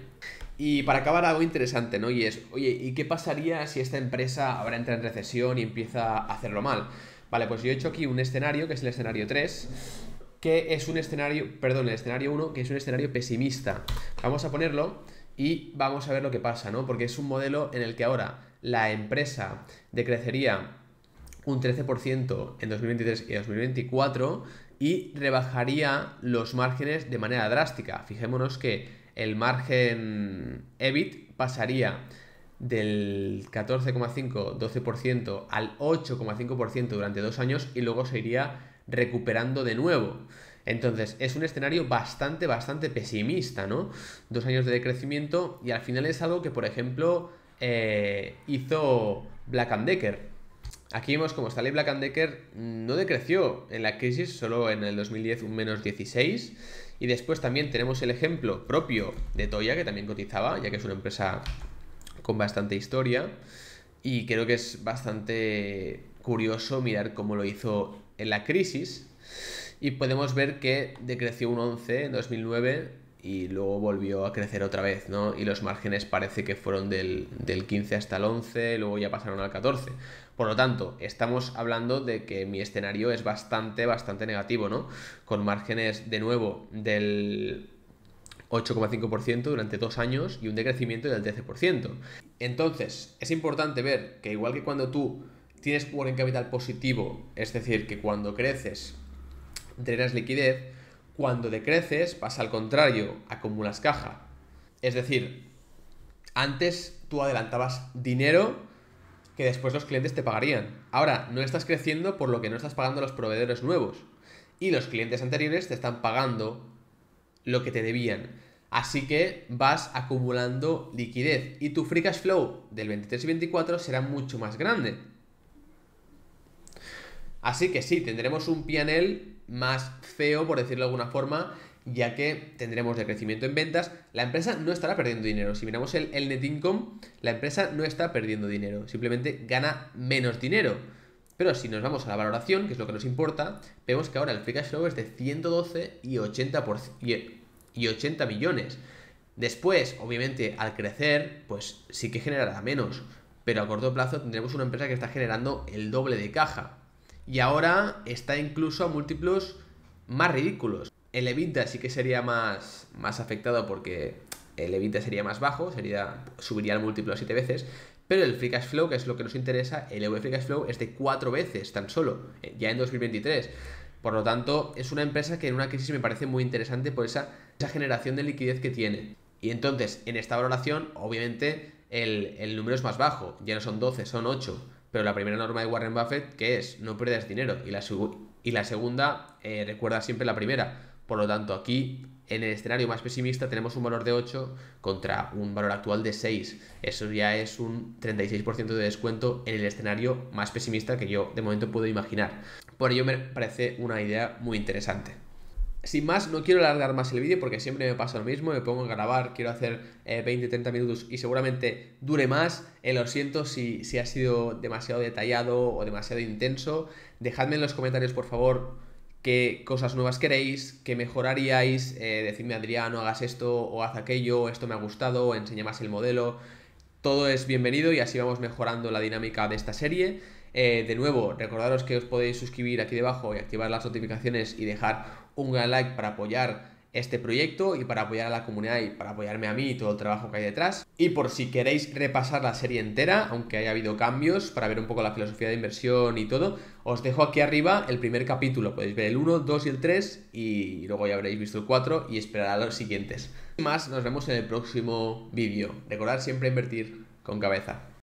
Y para acabar algo interesante, ¿no? Y es, oye, ¿y qué pasaría si esta empresa ahora entra en recesión y empieza a hacerlo mal? Vale, pues yo he hecho aquí un escenario, que es el escenario 3, que es un escenario, perdón, el escenario 1, que es un escenario pesimista. Vamos a ponerlo y vamos a ver lo que pasa, ¿no? Porque es un modelo en el que ahora la empresa decrecería un 13% en 2023 y 2024, y rebajaría los márgenes de manera drástica. Fijémonos que el margen EBIT pasaría del 14,5-12% al 8,5% durante dos años y luego se iría recuperando de nuevo. Entonces, es un escenario bastante, bastante pesimista, ¿no? Dos años de decrecimiento y al final es algo que, por ejemplo, eh, hizo Black and Decker Aquí vemos como Stanley Black Decker mm, no decreció en la crisis, solo en el 2010 un menos 16. Y después también tenemos el ejemplo propio de Toya, que también cotizaba, ya que es una empresa con bastante historia. Y creo que es bastante curioso mirar cómo lo hizo en la crisis. Y podemos ver que decreció un 11 en 2009 y luego volvió a crecer otra vez, ¿no? Y los márgenes parece que fueron del, 15 hasta el 11, luego ya pasaron al 14. Por lo tanto, estamos hablando de que mi escenario es bastante, bastante negativo, ¿no? Con márgenes de nuevo del 8,5% durante dos años y un decrecimiento del 13%. Entonces, es importante ver que igual que cuando tú tienes en capital positivo, es decir, que cuando creces drenas liquidez, cuando decreces pasa al contrario, acumulas caja. Es decir, antes tú adelantabas dinero que después los clientes te pagarían. Ahora no estás creciendo por lo que no estás pagando los proveedores nuevos. Y los clientes anteriores te están pagando lo que te debían. Así que vas acumulando liquidez y tu free cash flow del 23 y 24 será mucho más grande. Así que sí, tendremos un PNL más feo, por decirlo de alguna forma, ya que tendremos decrecimiento en ventas. La empresa no estará perdiendo dinero. Si miramos el, net income, la empresa no está perdiendo dinero, simplemente gana menos dinero. Pero si nos vamos a la valoración, que es lo que nos importa, vemos que ahora el free cash flow es de 112 y 80, y 80 millones. Después, obviamente, al crecer, pues sí que generará menos. Pero a corto plazo tendremos una empresa que está generando el doble de caja y ahora está incluso a múltiplos más ridículos. El EBITDA sí que sería más, más afectado porque el EBITDA sería más bajo, sería, subiría el múltiplo a 7 veces, pero el free cash flow, que es lo que nos interesa, el EV free cash flow es de 4 veces tan solo, eh, ya en 2023. Por lo tanto, es una empresa que en una crisis me parece muy interesante por esa, generación de liquidez que tiene. Y entonces, en esta valoración, obviamente, el, el número es más bajo, ya no son 12, son 8 pero la primera norma de Warren Buffett, que es no pierdas dinero, y la, y la segunda, eh, recuerda siempre la primera. Por lo tanto, aquí en el escenario más pesimista tenemos un valor de 8 contra un valor actual de 6. Eso ya es un 36% de descuento en el escenario más pesimista que yo de momento puedo imaginar. Por ello me parece una idea muy interesante. Sin más, no quiero alargar más el vídeo porque siempre me pasa lo mismo, me pongo a grabar, quiero hacer 20-30 eh, minutos y seguramente dure más. Eh, lo siento si, ha sido demasiado detallado o demasiado intenso. Dejadme en los comentarios, por favor, qué cosas nuevas queréis, qué mejoraríais, eh, decidme Adrián, no hagas esto o haz aquello, esto me ha gustado, enseña más el modelo. Todo es bienvenido y así vamos mejorando la dinámica de esta serie. de nuevo, recordaros que os podéis suscribir aquí debajo y activar las notificaciones y dejar un gran like para apoyar este proyecto y para apoyar a la comunidad y para apoyarme a mí y todo el trabajo que hay detrás. Y por si queréis repasar la serie entera, aunque haya habido cambios para ver un poco la filosofía de inversión y todo, os dejo aquí arriba el primer capítulo. Podéis ver el 1, 2 y el 3 y luego ya habréis visto el 4 y esperar a los siguientes. Sin más, nos vemos en el próximo vídeo. Recordad siempre invertir con cabeza.